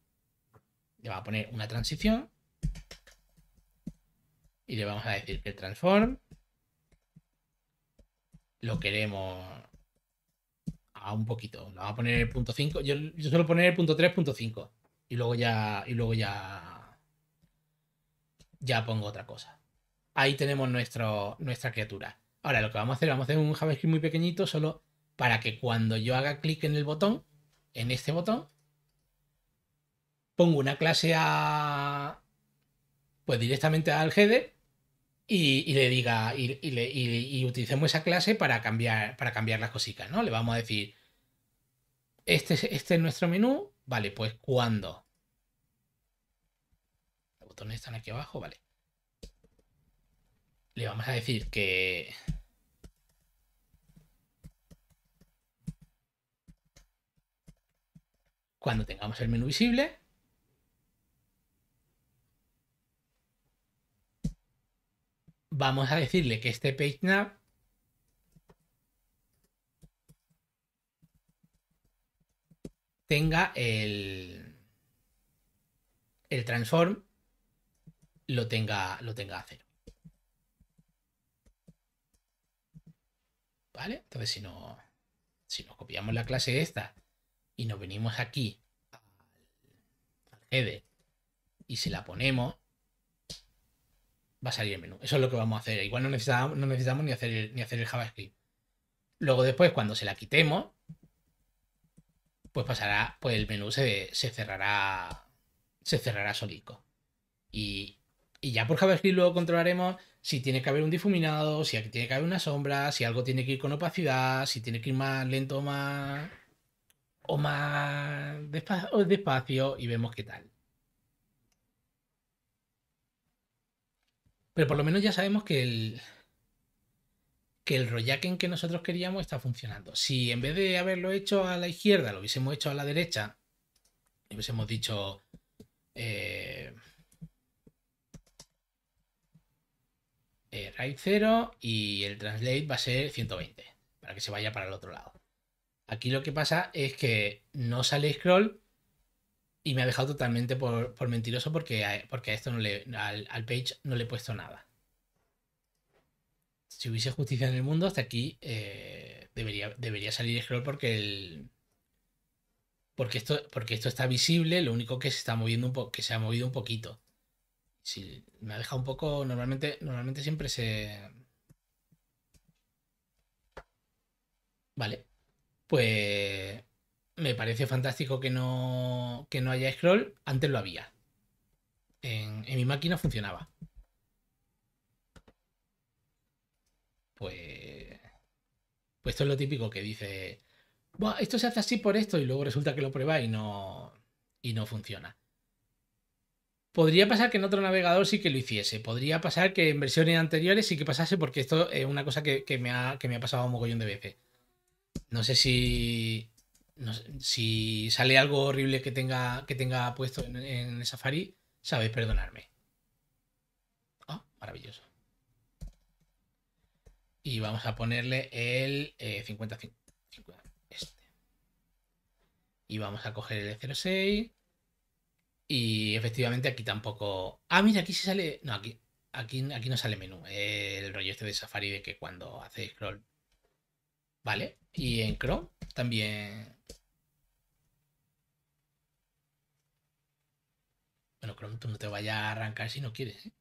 Le vamos a poner una transición y le vamos a decir que el transform lo queremos a un poquito. no vamos a poner el punto 5. Yo, suelo poner el punto 3, punto 5. Y luego ya. Y luego ya. Ya pongo otra cosa. Ahí tenemos nuestro, nuestra criatura. Ahora lo que vamos a hacer, vamos a hacer un JavaScript muy pequeñito, solo para que cuando yo haga clic en el botón, en este botón, pongo una clase a. Pues directamente al header y, le diga y, utilicemos esa clase para cambiar para cambiar las cositas, ¿no? Le vamos a decir este este es nuestro menú, vale, pues cuando los botones están aquí abajo, vale. Le vamos a decir que cuando tengamos el menú visible vamos a decirle que este PageNav tenga el, el transform lo tenga, lo tenga a cero. ¿Vale? Entonces, si, no, si nos copiamos la clase esta y nos venimos aquí al, al y se la ponemos, va a salir el menú. Eso es lo que vamos a hacer. Igual no necesitamos, no necesitamos ni, hacer el, ni hacer el JavaScript. Luego después, cuando se la quitemos, pues pasará, pues el menú se, cerrará, se cerrará solico. Y, ya por JavaScript luego controlaremos si tiene que haber un difuminado, si aquí tiene que haber una sombra, si algo tiene que ir con opacidad, si tiene que ir más lento o más, o más despacio y vemos qué tal. Pero por lo menos ya sabemos que el, que el que nosotros queríamos está funcionando. Si en vez de haberlo hecho a la izquierda, lo hubiésemos hecho a la derecha, hubiésemos dicho. Eh, 0 eh, y el translate va a ser 120 para que se vaya para el otro lado. Aquí lo que pasa es que no sale scroll, y me ha dejado totalmente por, mentiroso porque porque esto no le, al, page no le he puesto nada. Si hubiese justicia en el mundo, hasta aquí eh, debería, debería salir scroll porque el. Porque esto, porque esto está visible, lo único que se está moviendo un que se ha movido un poquito. Si me ha dejado un poco. Normalmente, normalmente siempre se. Vale. Pues me parece fantástico que no, que no haya scroll. Antes lo había. En, mi máquina funcionaba. Pues, pues esto es lo típico que dice, esto se hace así por esto y luego resulta que lo prueba y no, y no funciona. Podría pasar que en otro navegador sí que lo hiciese. Podría pasar que en versiones anteriores sí que pasase, porque esto es una cosa que, me, ha, que me ha pasado un mogollón de veces. No sé si, si sale algo horrible que tenga, que tenga puesto en, Safari, sabéis perdonarme. Ah, maravilloso. Y vamos a ponerle el 50, eh, este. Y vamos a coger el 06. Y efectivamente aquí tampoco... Ah, mira, aquí sí sale... No, aquí, aquí, aquí no sale menú. el rollo este de Safari de que cuando hacéis scroll... Vale. Y en Chrome también Bueno, Chrome, tú no te vaya a arrancar si no quieres. ¿eh?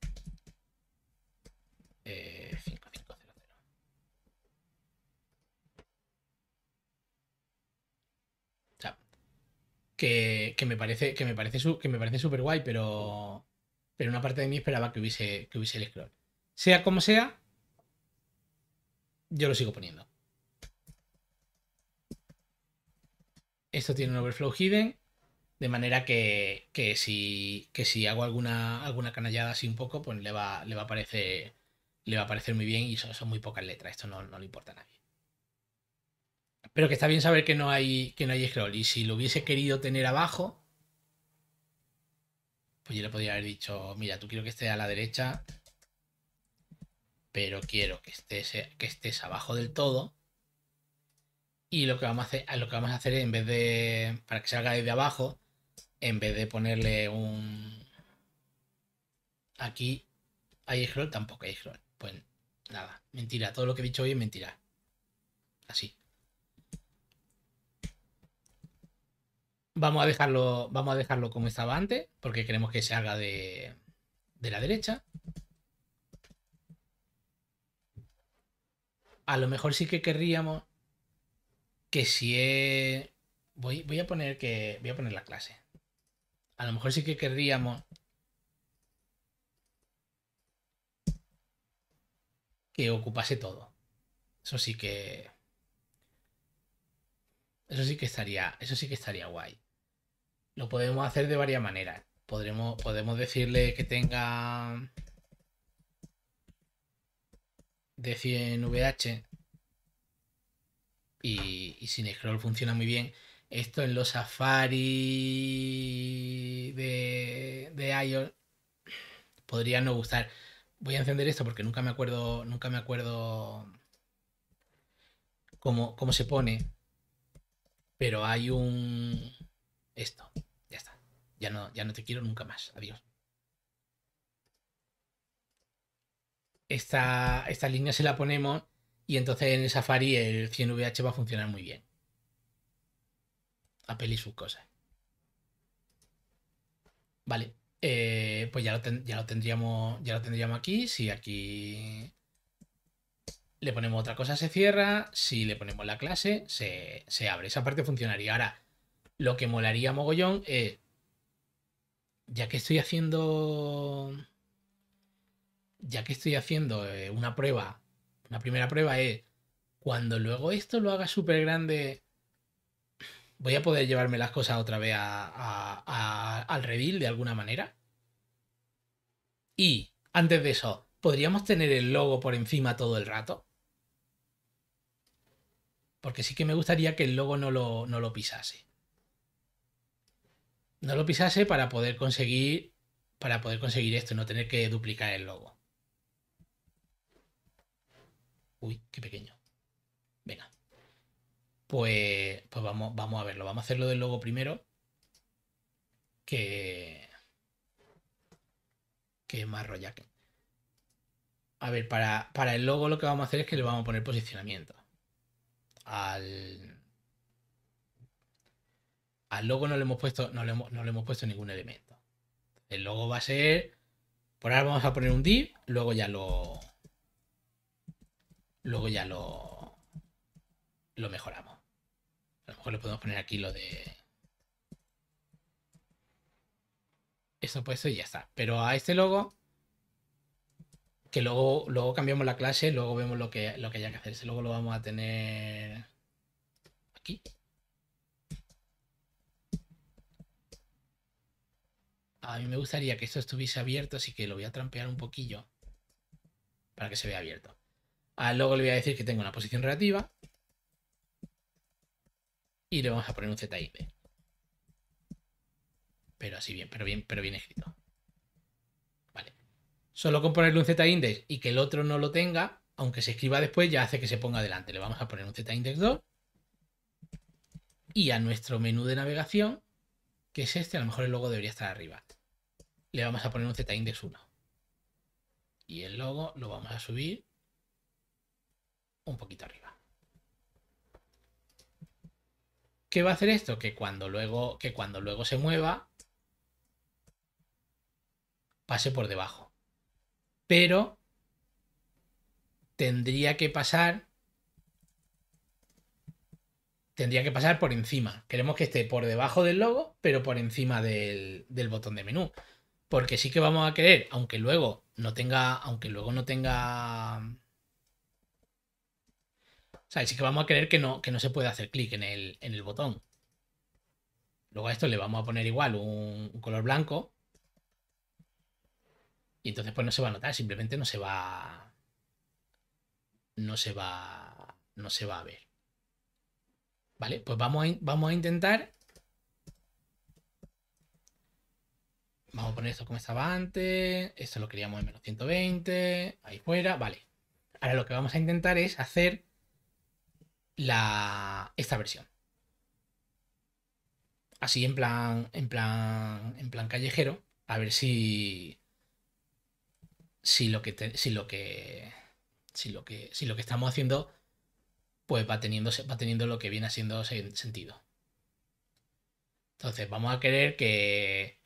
Eh, que, me parece que me parece que me parece súper guay, pero pero una parte de mí esperaba que hubiese que hubiese el scroll. Sea como sea, yo lo sigo poniendo. Esto tiene un overflow hidden de manera que, si, si hago alguna, alguna canallada así un poco, pues le va, le va, a, parecer, le va a parecer muy bien y son, muy pocas letras, esto no, le importa a nadie. Pero que está bien saber que no hay, que no hay scroll y si lo hubiese querido tener abajo, pues yo le podría haber dicho, mira, tú quiero que esté a la derecha, pero quiero que estés, que estés abajo del todo. Y lo que, vamos a hacer, lo que vamos a hacer es, en vez de, para que salga desde abajo, en vez de ponerle un... Aquí hay scroll, tampoco hay scroll. Pues nada, mentira. Todo lo que he dicho hoy es mentira. Así. Vamos a dejarlo, vamos a dejarlo como estaba antes, porque queremos que se haga de, la derecha. A lo mejor sí que querríamos que si Voy, voy a poner que voy a poner la clase a lo mejor sí que querríamos que ocupase todo. Eso sí que. Eso sí que estaría. Eso sí que estaría guay. Lo podemos hacer de varias maneras. Podremos, podemos decirle que tenga. De 100 VH. Y, y sin scroll funciona muy bien esto en los safari de, de iOS podría no gustar. Voy a encender esto porque nunca me acuerdo, nunca me acuerdo cómo, cómo se pone. Pero hay un... Esto, ya está. Ya no, ya no te quiero nunca más. Adiós. Esta, esta línea se la ponemos y entonces en el Safari el 100VH va a funcionar muy bien. A peli sus cosas. Vale, eh, pues ya lo, ya lo, tendríamos, ya lo tendríamos aquí. Si aquí le ponemos otra cosa, se cierra. Si le ponemos la clase, se, se abre. Esa parte funcionaría. Ahora, lo que molaría mogollón es, ya que estoy haciendo, ya que estoy haciendo eh, una prueba, una primera prueba es, cuando luego esto lo haga súper grande, ¿Voy a poder llevarme las cosas otra vez al reveal de alguna manera? Y, antes de eso, ¿podríamos tener el logo por encima todo el rato? Porque sí que me gustaría que el logo no lo, no lo pisase. No lo pisase para poder conseguir. Para poder conseguir esto, no tener que duplicar el logo. Uy, qué pequeño. Pues, pues, vamos, vamos a verlo. Vamos a hacerlo del logo primero. Que. Que es más A ver, para, el logo lo que vamos a hacer es que le vamos a poner posicionamiento. Al. Al logo no le hemos puesto, no no le hemos puesto ningún elemento. El logo va a ser. Por ahora vamos a poner un div, luego ya lo. Luego ya lo. Lo mejoramos. A lo mejor le podemos poner aquí lo de... esto puesto y ya está. Pero a este logo, que luego, luego cambiamos la clase, luego vemos lo que, lo que haya que hacer. este logo lo vamos a tener aquí. A mí me gustaría que esto estuviese abierto, así que lo voy a trampear un poquillo para que se vea abierto. Al logo le voy a decir que tengo una posición relativa y le vamos a poner un ZIP. Pero así bien, pero bien, pero bien escrito. Vale. Solo con ponerle un Z-index y que el otro no lo tenga, aunque se escriba después, ya hace que se ponga adelante. Le vamos a poner un Z-index 2 y a nuestro menú de navegación, que es este, a lo mejor el logo debería estar arriba. Le vamos a poner un Z-index 1. Y el logo lo vamos a subir un poquito arriba. ¿Qué va a hacer esto? Que cuando luego, que cuando luego se mueva, pase por debajo. Pero tendría que pasar. Tendría que pasar por encima. Queremos que esté por debajo del logo, pero por encima del, del botón de menú. Porque sí que vamos a querer, aunque luego no tenga. Aunque luego no tenga sea, que vamos a creer que no, no se puede hacer clic en el, en el botón. Luego a esto le vamos a poner igual un, color blanco. Y entonces pues no se va a notar, simplemente no se va... No se va... No se va a ver. Vale, pues vamos vamos a intentar... Vamos a poner esto como estaba antes. Esto lo queríamos en menos 120. Ahí fuera. Vale. Ahora lo que vamos a intentar es hacer la, esta versión. Así en plan, en plan, en plan callejero, a ver si, si lo que, si lo que, si lo que, si lo que estamos haciendo, pues va teniendo, va teniendo lo que viene haciendo sentido. Entonces vamos a querer que,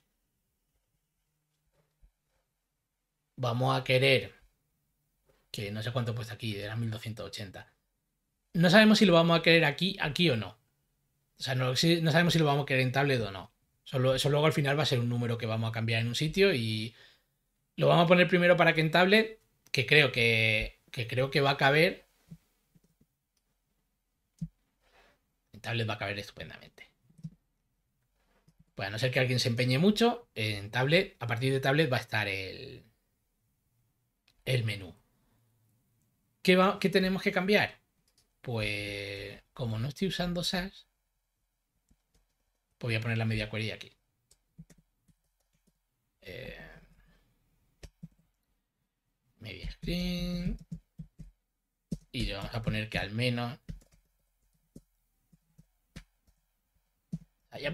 vamos a querer que no sé cuánto he puesto aquí, era 1280 no sabemos si lo vamos a querer aquí, aquí o no. O sea, no, sabemos si lo vamos a querer en tablet o no. Solo, eso luego al final va a ser un número que vamos a cambiar en un sitio y lo vamos a poner primero para que en tablet, que creo que, que creo que va a caber. En tablet va a caber estupendamente. Pues a no ser que alguien se empeñe mucho, en tablet, a partir de tablet va a estar el, el menú. ¿Qué, va, ¿Qué tenemos que cambiar? pues como no estoy usando SAS, pues voy a poner la media query aquí. Eh, media screen. Y yo vamos a poner que al menos...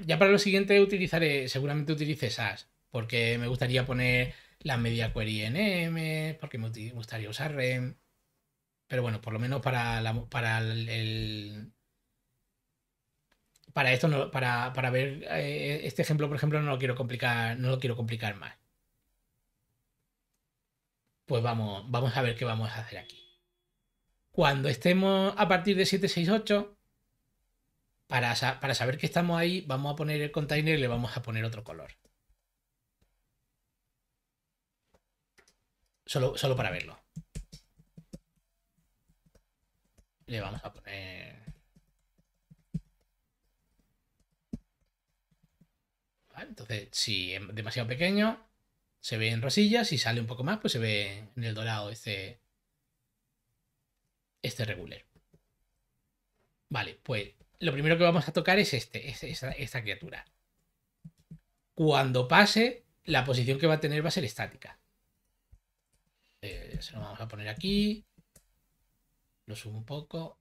Ya, para lo siguiente utilizaré, seguramente utilice SAS, porque me gustaría poner la media query en M, porque me gustaría usar REM. Pero bueno, por lo menos para, para el, para esto para, ver eh, este ejemplo, por ejemplo, no lo quiero complicar, no lo quiero complicar más. Pues vamos, vamos a ver qué vamos a hacer aquí. Cuando estemos a partir de 768, para, para saber que estamos ahí, vamos a poner el container y le vamos a poner otro color. Solo, solo para verlo. Le vamos a poner... Vale, entonces, si es demasiado pequeño, se ve en rosilla. Si sale un poco más, pues se ve en el dorado este, este regular. Vale, pues lo primero que vamos a tocar es este, esta, criatura. Cuando pase, la posición que va a tener va a ser estática. Eh, se lo vamos a poner aquí lo subo un poco.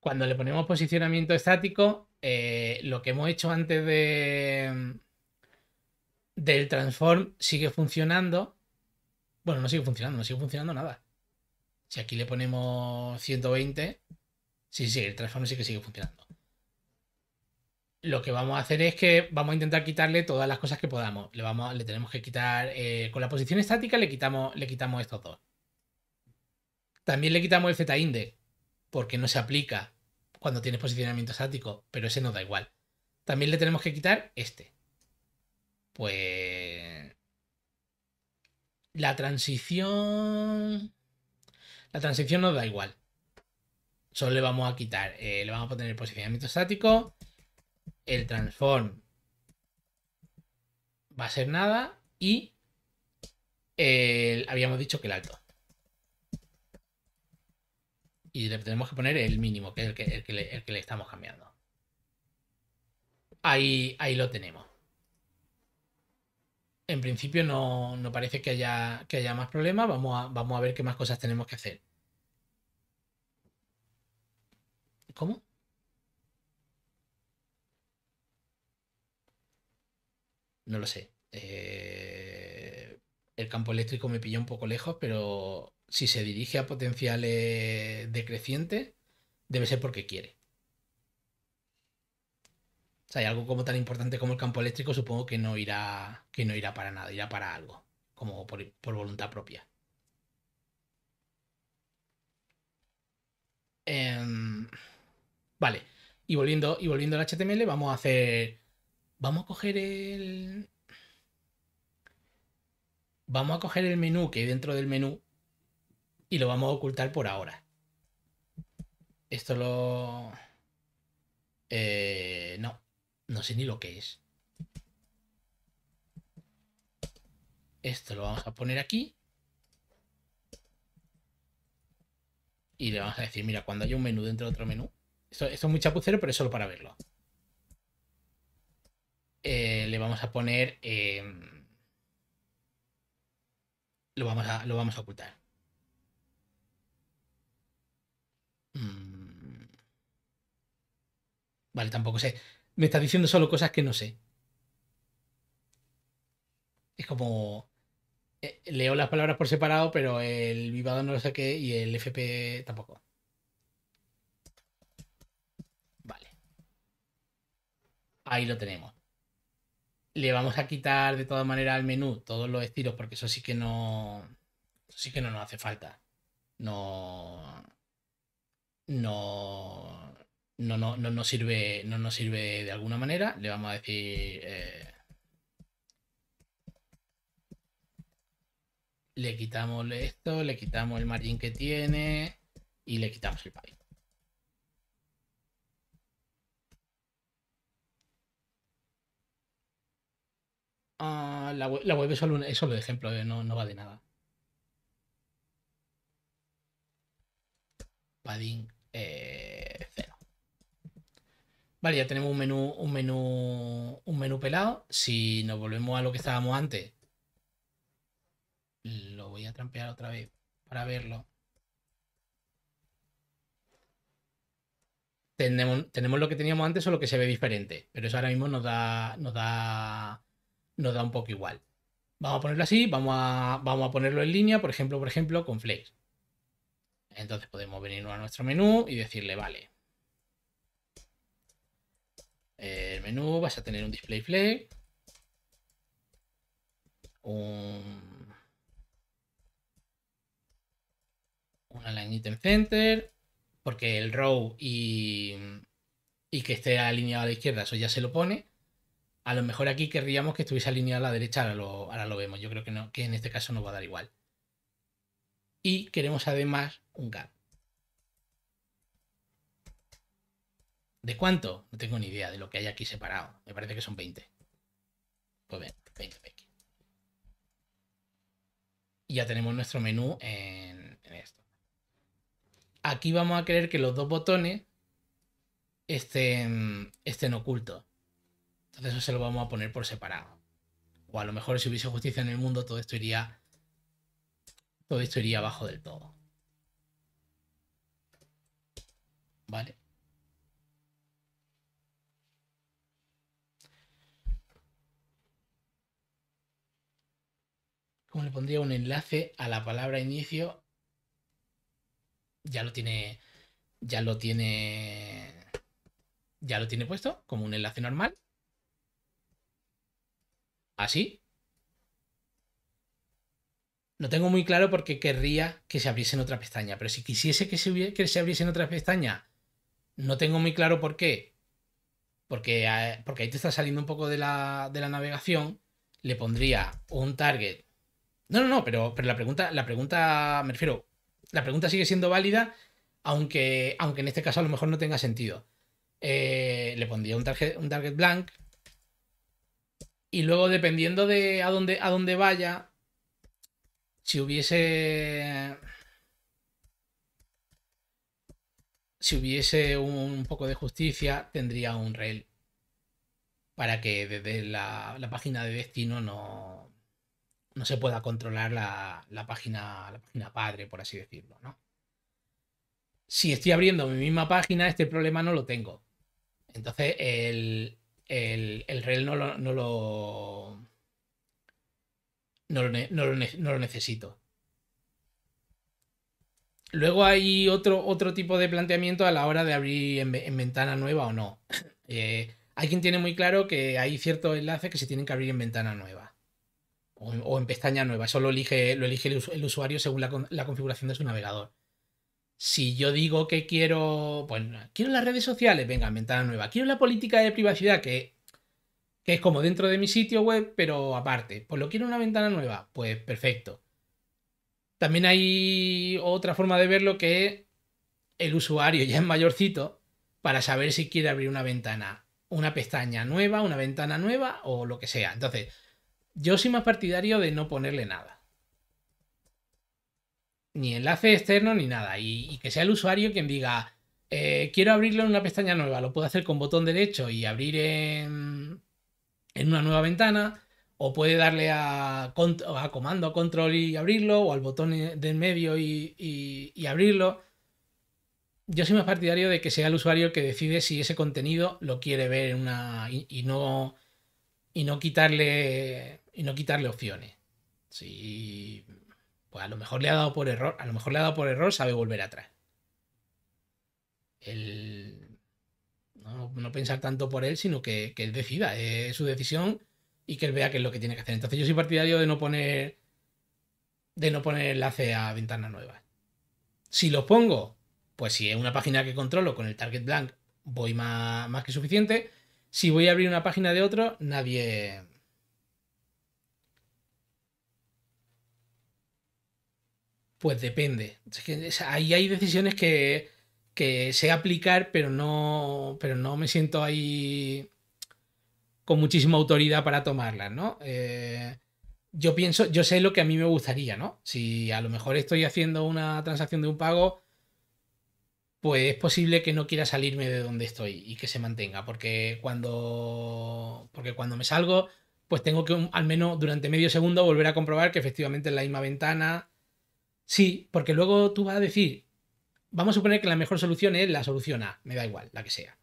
Cuando le ponemos posicionamiento estático, eh, lo que hemos hecho antes de del transform sigue funcionando. Bueno, no sigue funcionando, no sigue funcionando nada. Si aquí le ponemos 120, sí, sí, el transform sí que sigue funcionando lo que vamos a hacer es que vamos a intentar quitarle todas las cosas que podamos. Le, vamos, le tenemos que quitar, eh, con la posición estática le quitamos, le quitamos estos dos. También le quitamos el z-index, porque no se aplica cuando tienes posicionamiento estático, pero ese nos da igual. También le tenemos que quitar este. Pues... La transición... La transición nos da igual. Solo le vamos a quitar, eh, le vamos a poner el posicionamiento estático, el transform va a ser nada y eh, habíamos dicho que el alto. Y le tenemos que poner el mínimo, que es el que, le, estamos cambiando. Ahí, ahí lo tenemos. En principio no, parece que haya, que haya más problemas. Vamos a, vamos a ver qué más cosas tenemos que hacer. ¿Cómo? no lo sé. Eh, el campo eléctrico me pilló un poco lejos, pero si se dirige a potenciales decrecientes, debe ser porque quiere. O sea, hay algo como tan importante como el campo eléctrico, supongo que no irá, que no irá para nada, irá para algo, como por, voluntad propia. Em, vale, y volviendo, y volviendo al HTML, vamos a hacer Vamos a coger el... Vamos a coger el menú que hay dentro del menú y lo vamos a ocultar por ahora. Esto lo... Eh, no, no sé ni lo que es. Esto lo vamos a poner aquí. Y le vamos a decir, mira, cuando hay un menú dentro de otro menú. Esto, esto es muy chapucero, pero es solo para verlo. Eh, le vamos a poner... Em, lo, vamos a, lo vamos a ocultar. Mm. Vale, tampoco sé. Me está diciendo solo cosas que no sé. Es como... Eh, leo las palabras por separado, pero el vivado no lo qué y el FP tampoco. Vale. Ahí lo tenemos. Le vamos a quitar de todas maneras al menú todos los estilos porque eso sí que no. sí que no nos hace falta. No. No. No, nos sirve. No nos sirve de alguna manera. Le vamos a decir. Eh, le quitamos esto, le quitamos el margin que tiene y le quitamos el país. Ah, la, web, es solo, de ejemplo, eh, no, no va de nada. Padding eh, cero. Vale, ya tenemos un menú, un menú, un menú pelado. Si nos volvemos a lo que estábamos antes, lo voy a trampear otra vez para verlo. Tenemos, tenemos lo que teníamos antes, solo que se ve diferente. Pero eso ahora mismo nos da, nos da nos da un poco igual. Vamos a ponerlo así, vamos a, vamos a ponerlo en línea, por ejemplo, por ejemplo, con Flakes. Entonces podemos venir a nuestro menú y decirle, vale, el menú vas a tener un display flake, un, una Align item center, porque el row y, y que esté alineado a la izquierda, eso ya se lo pone. A lo mejor aquí querríamos que estuviese alineado a la derecha, ahora lo, vemos. Yo creo que, en este caso no va a dar igual. Y queremos además un gap. ¿De cuánto? No tengo ni idea de lo que hay aquí separado. Me parece que son 20. Pues bien, 20 Y ya tenemos nuestro menú en, esto. Aquí vamos a querer que los dos botones estén, estén ocultos. Entonces eso se lo vamos a poner por separado. O a lo mejor si hubiese justicia en el mundo, todo esto iría. Todo esto iría abajo del todo. ¿Vale? ¿Cómo le pondría un enlace a la palabra inicio, ya lo tiene, ya lo tiene, ya lo tiene puesto como un enlace normal. ¿Así? ¿Ah, no tengo muy claro porque querría que se abriesen otra pestaña, pero si quisiese que se, que se abriesen otra pestaña, no tengo muy claro por qué. Porque, eh, porque ahí te está saliendo un poco de la, navegación. Le pondría un target. No, no, no, pero, pero la, pregunta, la pregunta, me refiero, la pregunta sigue siendo válida, aunque, aunque en este caso a lo mejor no tenga sentido. Eh, le pondría un target, un target blank, y luego, dependiendo de a dónde, a dónde vaya, si hubiese. Si hubiese un, poco de justicia, tendría un rel para que desde la, página de destino no, no se pueda controlar la, página, padre, por así decirlo, Si estoy abriendo mi misma página, este problema no lo tengo. Entonces, el, el, el rel no lo, no lo, necesito. Luego hay otro, otro, tipo de planteamiento a la hora de abrir en, ventana nueva o no. hay eh, quien tiene muy claro que hay ciertos enlaces que se tienen que abrir en ventana nueva o, en pestaña nueva. Eso lo elige, lo elige el, usuario según la configuración de su navegador. Si yo digo que quiero, pues quiero las redes sociales, venga, ventana nueva. Quiero la política de privacidad, que, es como dentro de mi sitio web, pero aparte. Pues lo quiero una ventana nueva, pues perfecto. También hay otra forma de verlo que el usuario ya es mayorcito para saber si quiere abrir una ventana, una pestaña nueva, una ventana nueva o lo que sea. Entonces, yo soy más partidario de no ponerle nada ni enlace externo ni nada. Y, que sea el usuario quien diga, eh, quiero abrirlo en una pestaña nueva, lo puedo hacer con botón derecho y abrir en, una nueva ventana, o puede darle a, a comando, control y abrirlo, o al botón e-, de medio y, abrirlo. Yo soy más partidario de que sea el usuario que decide si ese contenido lo quiere ver una y, no y no quitarle y no quitarle opciones. sí pues a lo mejor le ha dado por error, a lo mejor le ha dado por error, sabe volver atrás. No, pensar tanto por él, sino que, que él decida, es su decisión y que él vea qué es lo que tiene que hacer. Entonces yo soy partidario de no poner de no poner enlace a ventanas nuevas. Si los pongo, pues si es una página que controlo con el target blank, voy más, más que suficiente. Si voy a abrir una página de otro, nadie, Pues depende. ahí hay decisiones que, sé aplicar, pero no, pero no me siento ahí con muchísima autoridad para tomarlas, ¿no? Eh, yo pienso, yo sé lo que a mí me gustaría, ¿no? Si a lo mejor estoy haciendo una transacción de un pago, pues es posible que no quiera salirme de donde estoy y que se mantenga, porque cuando, porque cuando me salgo, pues tengo que al menos durante medio segundo volver a comprobar que efectivamente en la misma ventana Sí, porque luego tú vas a decir, vamos a suponer que la mejor solución es la solución A, me da igual, la que sea.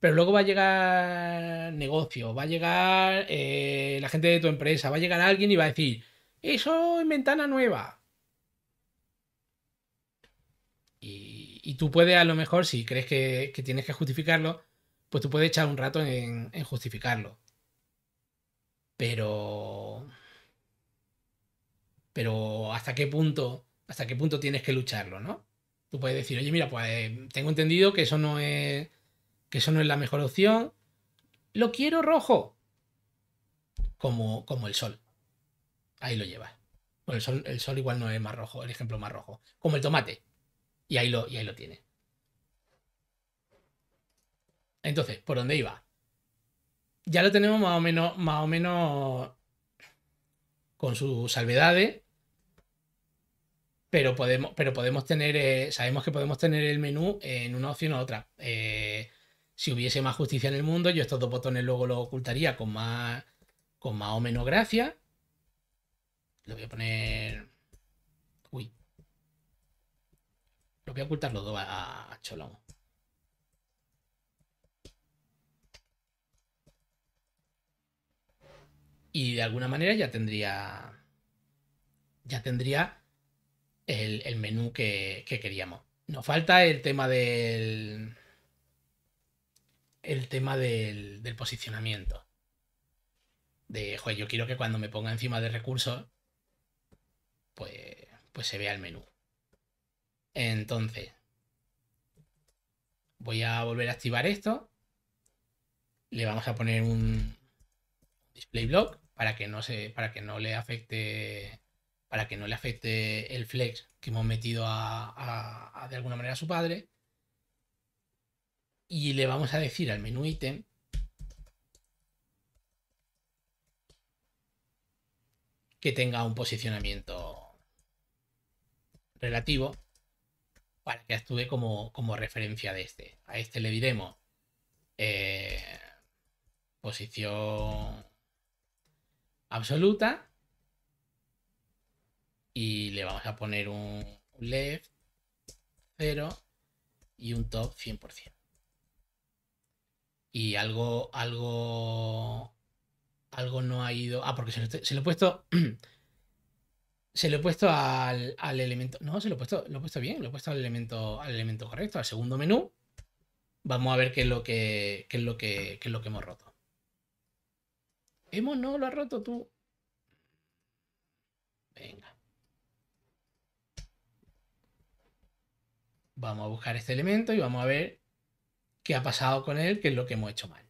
Pero luego va a llegar negocio, va a llegar eh, la gente de tu empresa, va a llegar alguien y va a decir, eso es ventana nueva. Y, tú puedes, a lo mejor, si crees que, tienes que justificarlo, pues tú puedes echar un rato en, en justificarlo. Pero... Pero hasta qué punto hasta qué punto tienes que lucharlo, ¿no? Tú puedes decir, oye, mira, pues eh, tengo entendido que eso no es. que eso no es la mejor opción. Lo quiero rojo. Como, como el sol. Ahí lo llevas. el sol, igual no es más rojo, el ejemplo más rojo. Como el tomate. Y ahí lo, y lo tienes. Entonces, ¿por dónde iba? Ya lo tenemos más o menos, más o menos con sus salvedades, pero podemos, pero podemos tener, eh, sabemos que podemos tener el menú en una opción u otra. Eh, si hubiese más justicia en el mundo, yo estos dos botones luego los ocultaría con más, con más o menos gracia. Lo voy a poner... Uy. Lo voy a ocultar los dos a, a Y de alguna manera ya tendría... Ya tendría el, menú que, queríamos. Nos falta el tema del. El tema del, posicionamiento. De, yo quiero que cuando me ponga encima de recursos, pues, pues se vea el menú. Entonces, voy a volver a activar esto. Le vamos a poner un display block para que no se, para que no le afecte para que no le afecte el flex que hemos metido de alguna manera a su padre. Y le vamos a decir al menú ítem que tenga un posicionamiento relativo para que actúe como, referencia de este. A este le diremos eh, posición absoluta y le vamos a poner un left 0 y un top 100%. Y algo, algo, algo no ha ido. Ah, porque se lo, he puesto. se lo he puesto al, elemento. No, se lo he puesto, lo he puesto bien, lo he puesto al elemento, al elemento correcto, al segundo menú. Vamos a ver qué es lo que, qué es lo que, qué es lo que hemos roto. Hemos no lo has roto tú. Venga. Vamos a buscar este elemento y vamos a ver qué ha pasado con él, qué es lo que hemos hecho mal.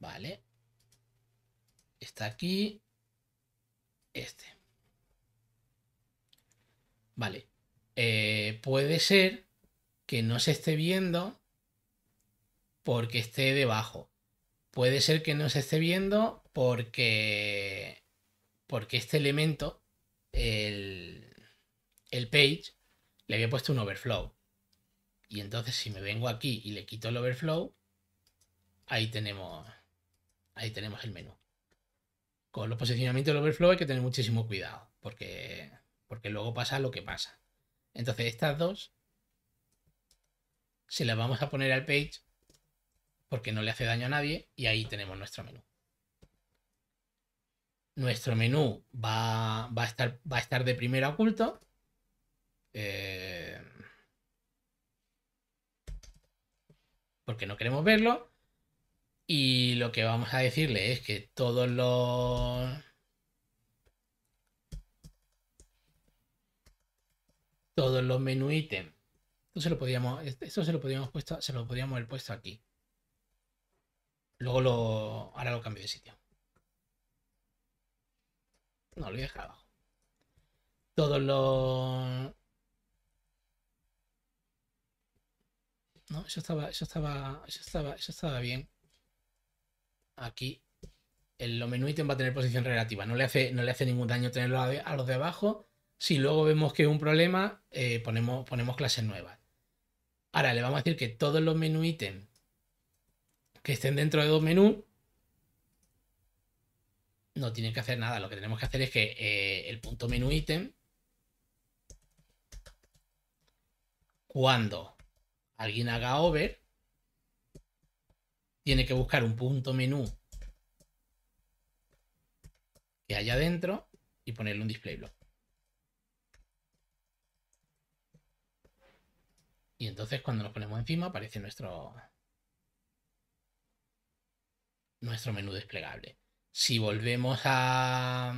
Vale. Está aquí. Este. Vale. Eh, puede ser que no se esté viendo porque esté debajo. Puede ser que no se esté viendo porque, porque este elemento, el, el page, le había puesto un overflow. Y entonces si me vengo aquí y le quito el overflow, ahí tenemos, ahí tenemos el menú. Con los posicionamientos del overflow hay que tener muchísimo cuidado, porque, porque luego pasa lo que pasa. Entonces estas dos se las vamos a poner al page porque no le hace daño a nadie y ahí tenemos nuestro menú. Nuestro menú va, a, estar, va a estar de primero oculto eh, porque no queremos verlo. Y lo que vamos a decirle es que todos los... Todos los menú ítem. Esto se lo podíamos, este, esto se lo podíamos puesto, se lo podíamos haber puesto aquí. Luego lo, ahora lo cambio de sitio. No, lo voy a dejar abajo. Todos los No, eso estaba, estaba, estaba, bien. Aquí el menú item va a tener posición relativa. No le hace, no le hace ningún daño tenerlo a, los de abajo. Si luego vemos que es un problema, eh, ponemos, ponemos clases nuevas. Ahora le vamos a decir que todos los menú ítem que estén dentro de dos menú, no tienen que hacer nada. Lo que tenemos que hacer es que eh, el punto menú ítem cuando alguien haga over, tiene que buscar un punto menú que haya dentro y ponerle un display block. Y entonces cuando nos ponemos encima aparece nuestro, nuestro menú desplegable. Si volvemos a,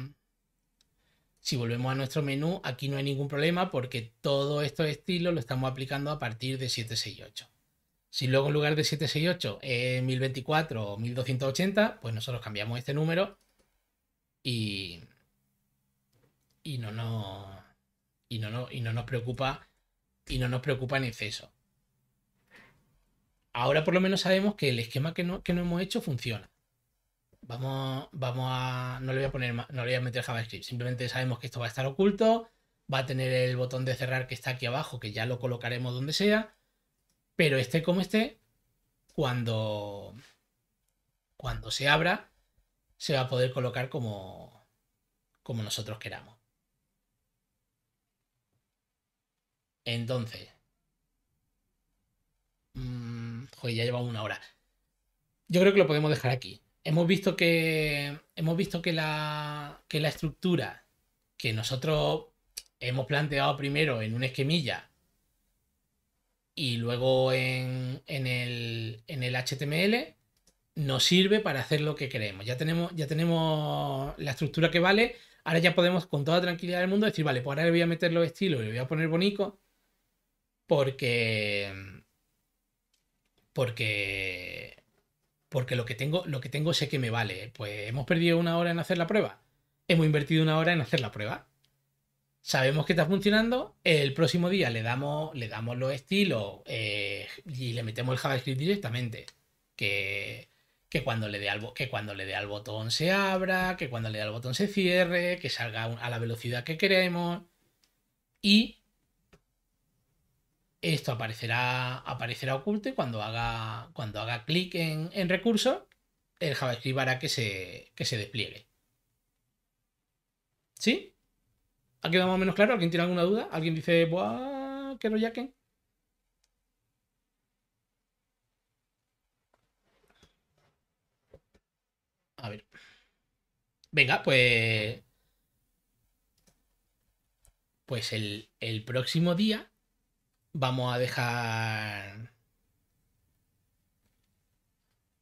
si volvemos a nuestro menú, aquí no hay ningún problema porque todo estos estilo lo estamos aplicando a partir de 768. Si luego en lugar de 768 es 1024 o 1280, pues nosotros cambiamos este número y, no, no, y, no, no, y no nos preocupa y no nos preocupa en exceso. Ahora por lo menos sabemos que el esquema que que no hemos hecho funciona. Vamos, vamos a. No le voy a poner, no le voy a meter JavaScript. Simplemente sabemos que esto va a estar oculto. Va a tener el botón de cerrar que está aquí abajo, que ya lo colocaremos donde sea. Pero esté como esté, cuando, cuando se abra, se va a poder colocar como, como nosotros queramos. Entonces. Mm, joder, ya lleva una hora. Yo creo que lo podemos dejar aquí hemos visto que, hemos visto que, la, estructura que nosotros hemos planteado primero en una esquemilla y luego en, el, en el HTML nos sirve para hacer lo que queremos. Ya tenemos, ya tenemos la estructura que vale. Ahora ya podemos con toda tranquilidad del mundo decir, vale, pues ahora le voy a meter los estilos y le voy a poner bonito porque... Porque porque lo que tengo, lo que tengo sé que me vale. ¿eh? Pues hemos perdido una hora en hacer la prueba. Hemos invertido una hora en hacer la prueba. Sabemos que está funcionando. El próximo día le damos, le damos los estilos eh, y le metemos el JavaScript directamente. Que, que cuando le dé al, que cuando le dé al botón se abra, que cuando le dé al botón se cierre, que salga a la velocidad que queremos. Y esto aparecerá, aparecerá oculto y cuando haga, cuando haga clic en, en recursos, el JavaScript hará que se, se despliegue. ¿Sí? ¿Ha quedado más o menos claro? ¿Alguien tiene alguna duda? ¿Alguien dice, Buah, que lo yaquen? A ver. Venga, pues. Pues el próximo día vamos a dejar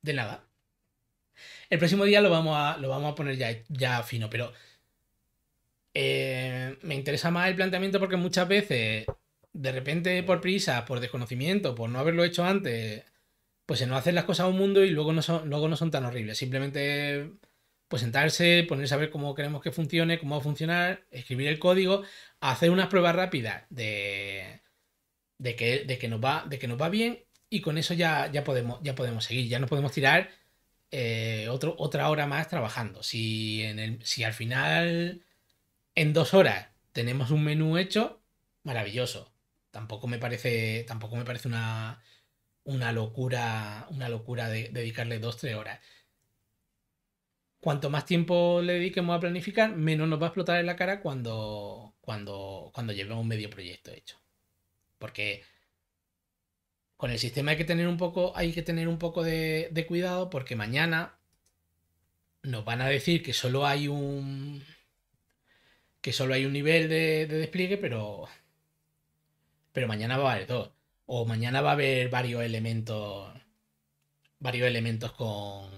de nada. El próximo día lo vamos a, lo vamos a poner ya, ya fino, pero eh, me interesa más el planteamiento porque muchas veces, de repente por prisa, por desconocimiento, por no haberlo hecho antes, pues se nos hacen las cosas a un mundo y luego no son, luego no son tan horribles. Simplemente pues sentarse, ponerse a ver cómo queremos que funcione, cómo va a funcionar, escribir el código, hacer unas pruebas rápidas de de que, nos, va, de que nos va bien y con eso ya, ya, podemos, ya podemos seguir, ya no podemos tirar eh, otro, otra hora más trabajando. Si, en el, si al final en dos horas tenemos un menú hecho, maravilloso. Tampoco me parece, tampoco me parece una, una locura, una locura de, dedicarle dos, tres horas. Cuanto más tiempo le dediquemos a planificar, menos nos va a explotar en la cara cuando, cuando, cuando llevemos medio proyecto hecho. Porque con el sistema hay que tener un poco, hay que tener un poco de, cuidado porque mañana nos van a decir que solo hay un que solo hay un nivel de, despliegue, pero pero mañana va a haber dos o mañana va a haber varios elementos varios elementos con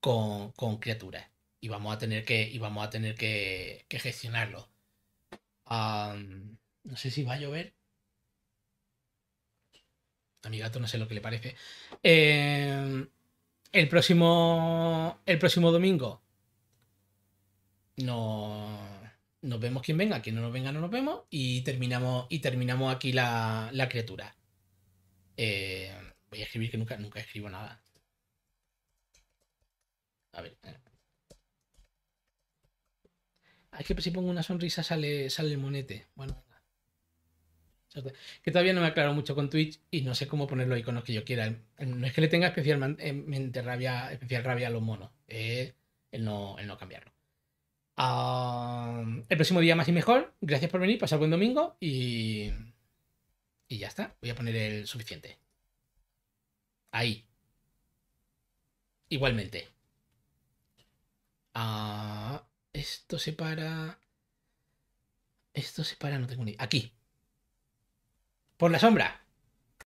con, criaturas y vamos a tener que y vamos a tener que, gestionarlo no sé si va a llover a mi gato no sé lo que le parece. Eh, el, próximo, el próximo domingo no, nos vemos quien venga, quien no nos venga no nos vemos y terminamos, y terminamos aquí la, criatura. Eh, voy a escribir que nunca, nunca escribo nada. A ver. Eh. Ah, es que si pongo una sonrisa sale, sale el monete. Bueno. Que todavía no me aclaro mucho con Twitch y no sé cómo poner los iconos que yo quiera. No es que le tenga especialmente eh, rabia, especial rabia a los monos, el, no, cambiarlo. Ah, el próximo día más y mejor. Gracias por venir, pasar buen domingo y. Y ya está. Voy a poner el suficiente. Ahí. Igualmente. Ah, esto se para. Esto se para, no tengo ni. Aquí por la sombra.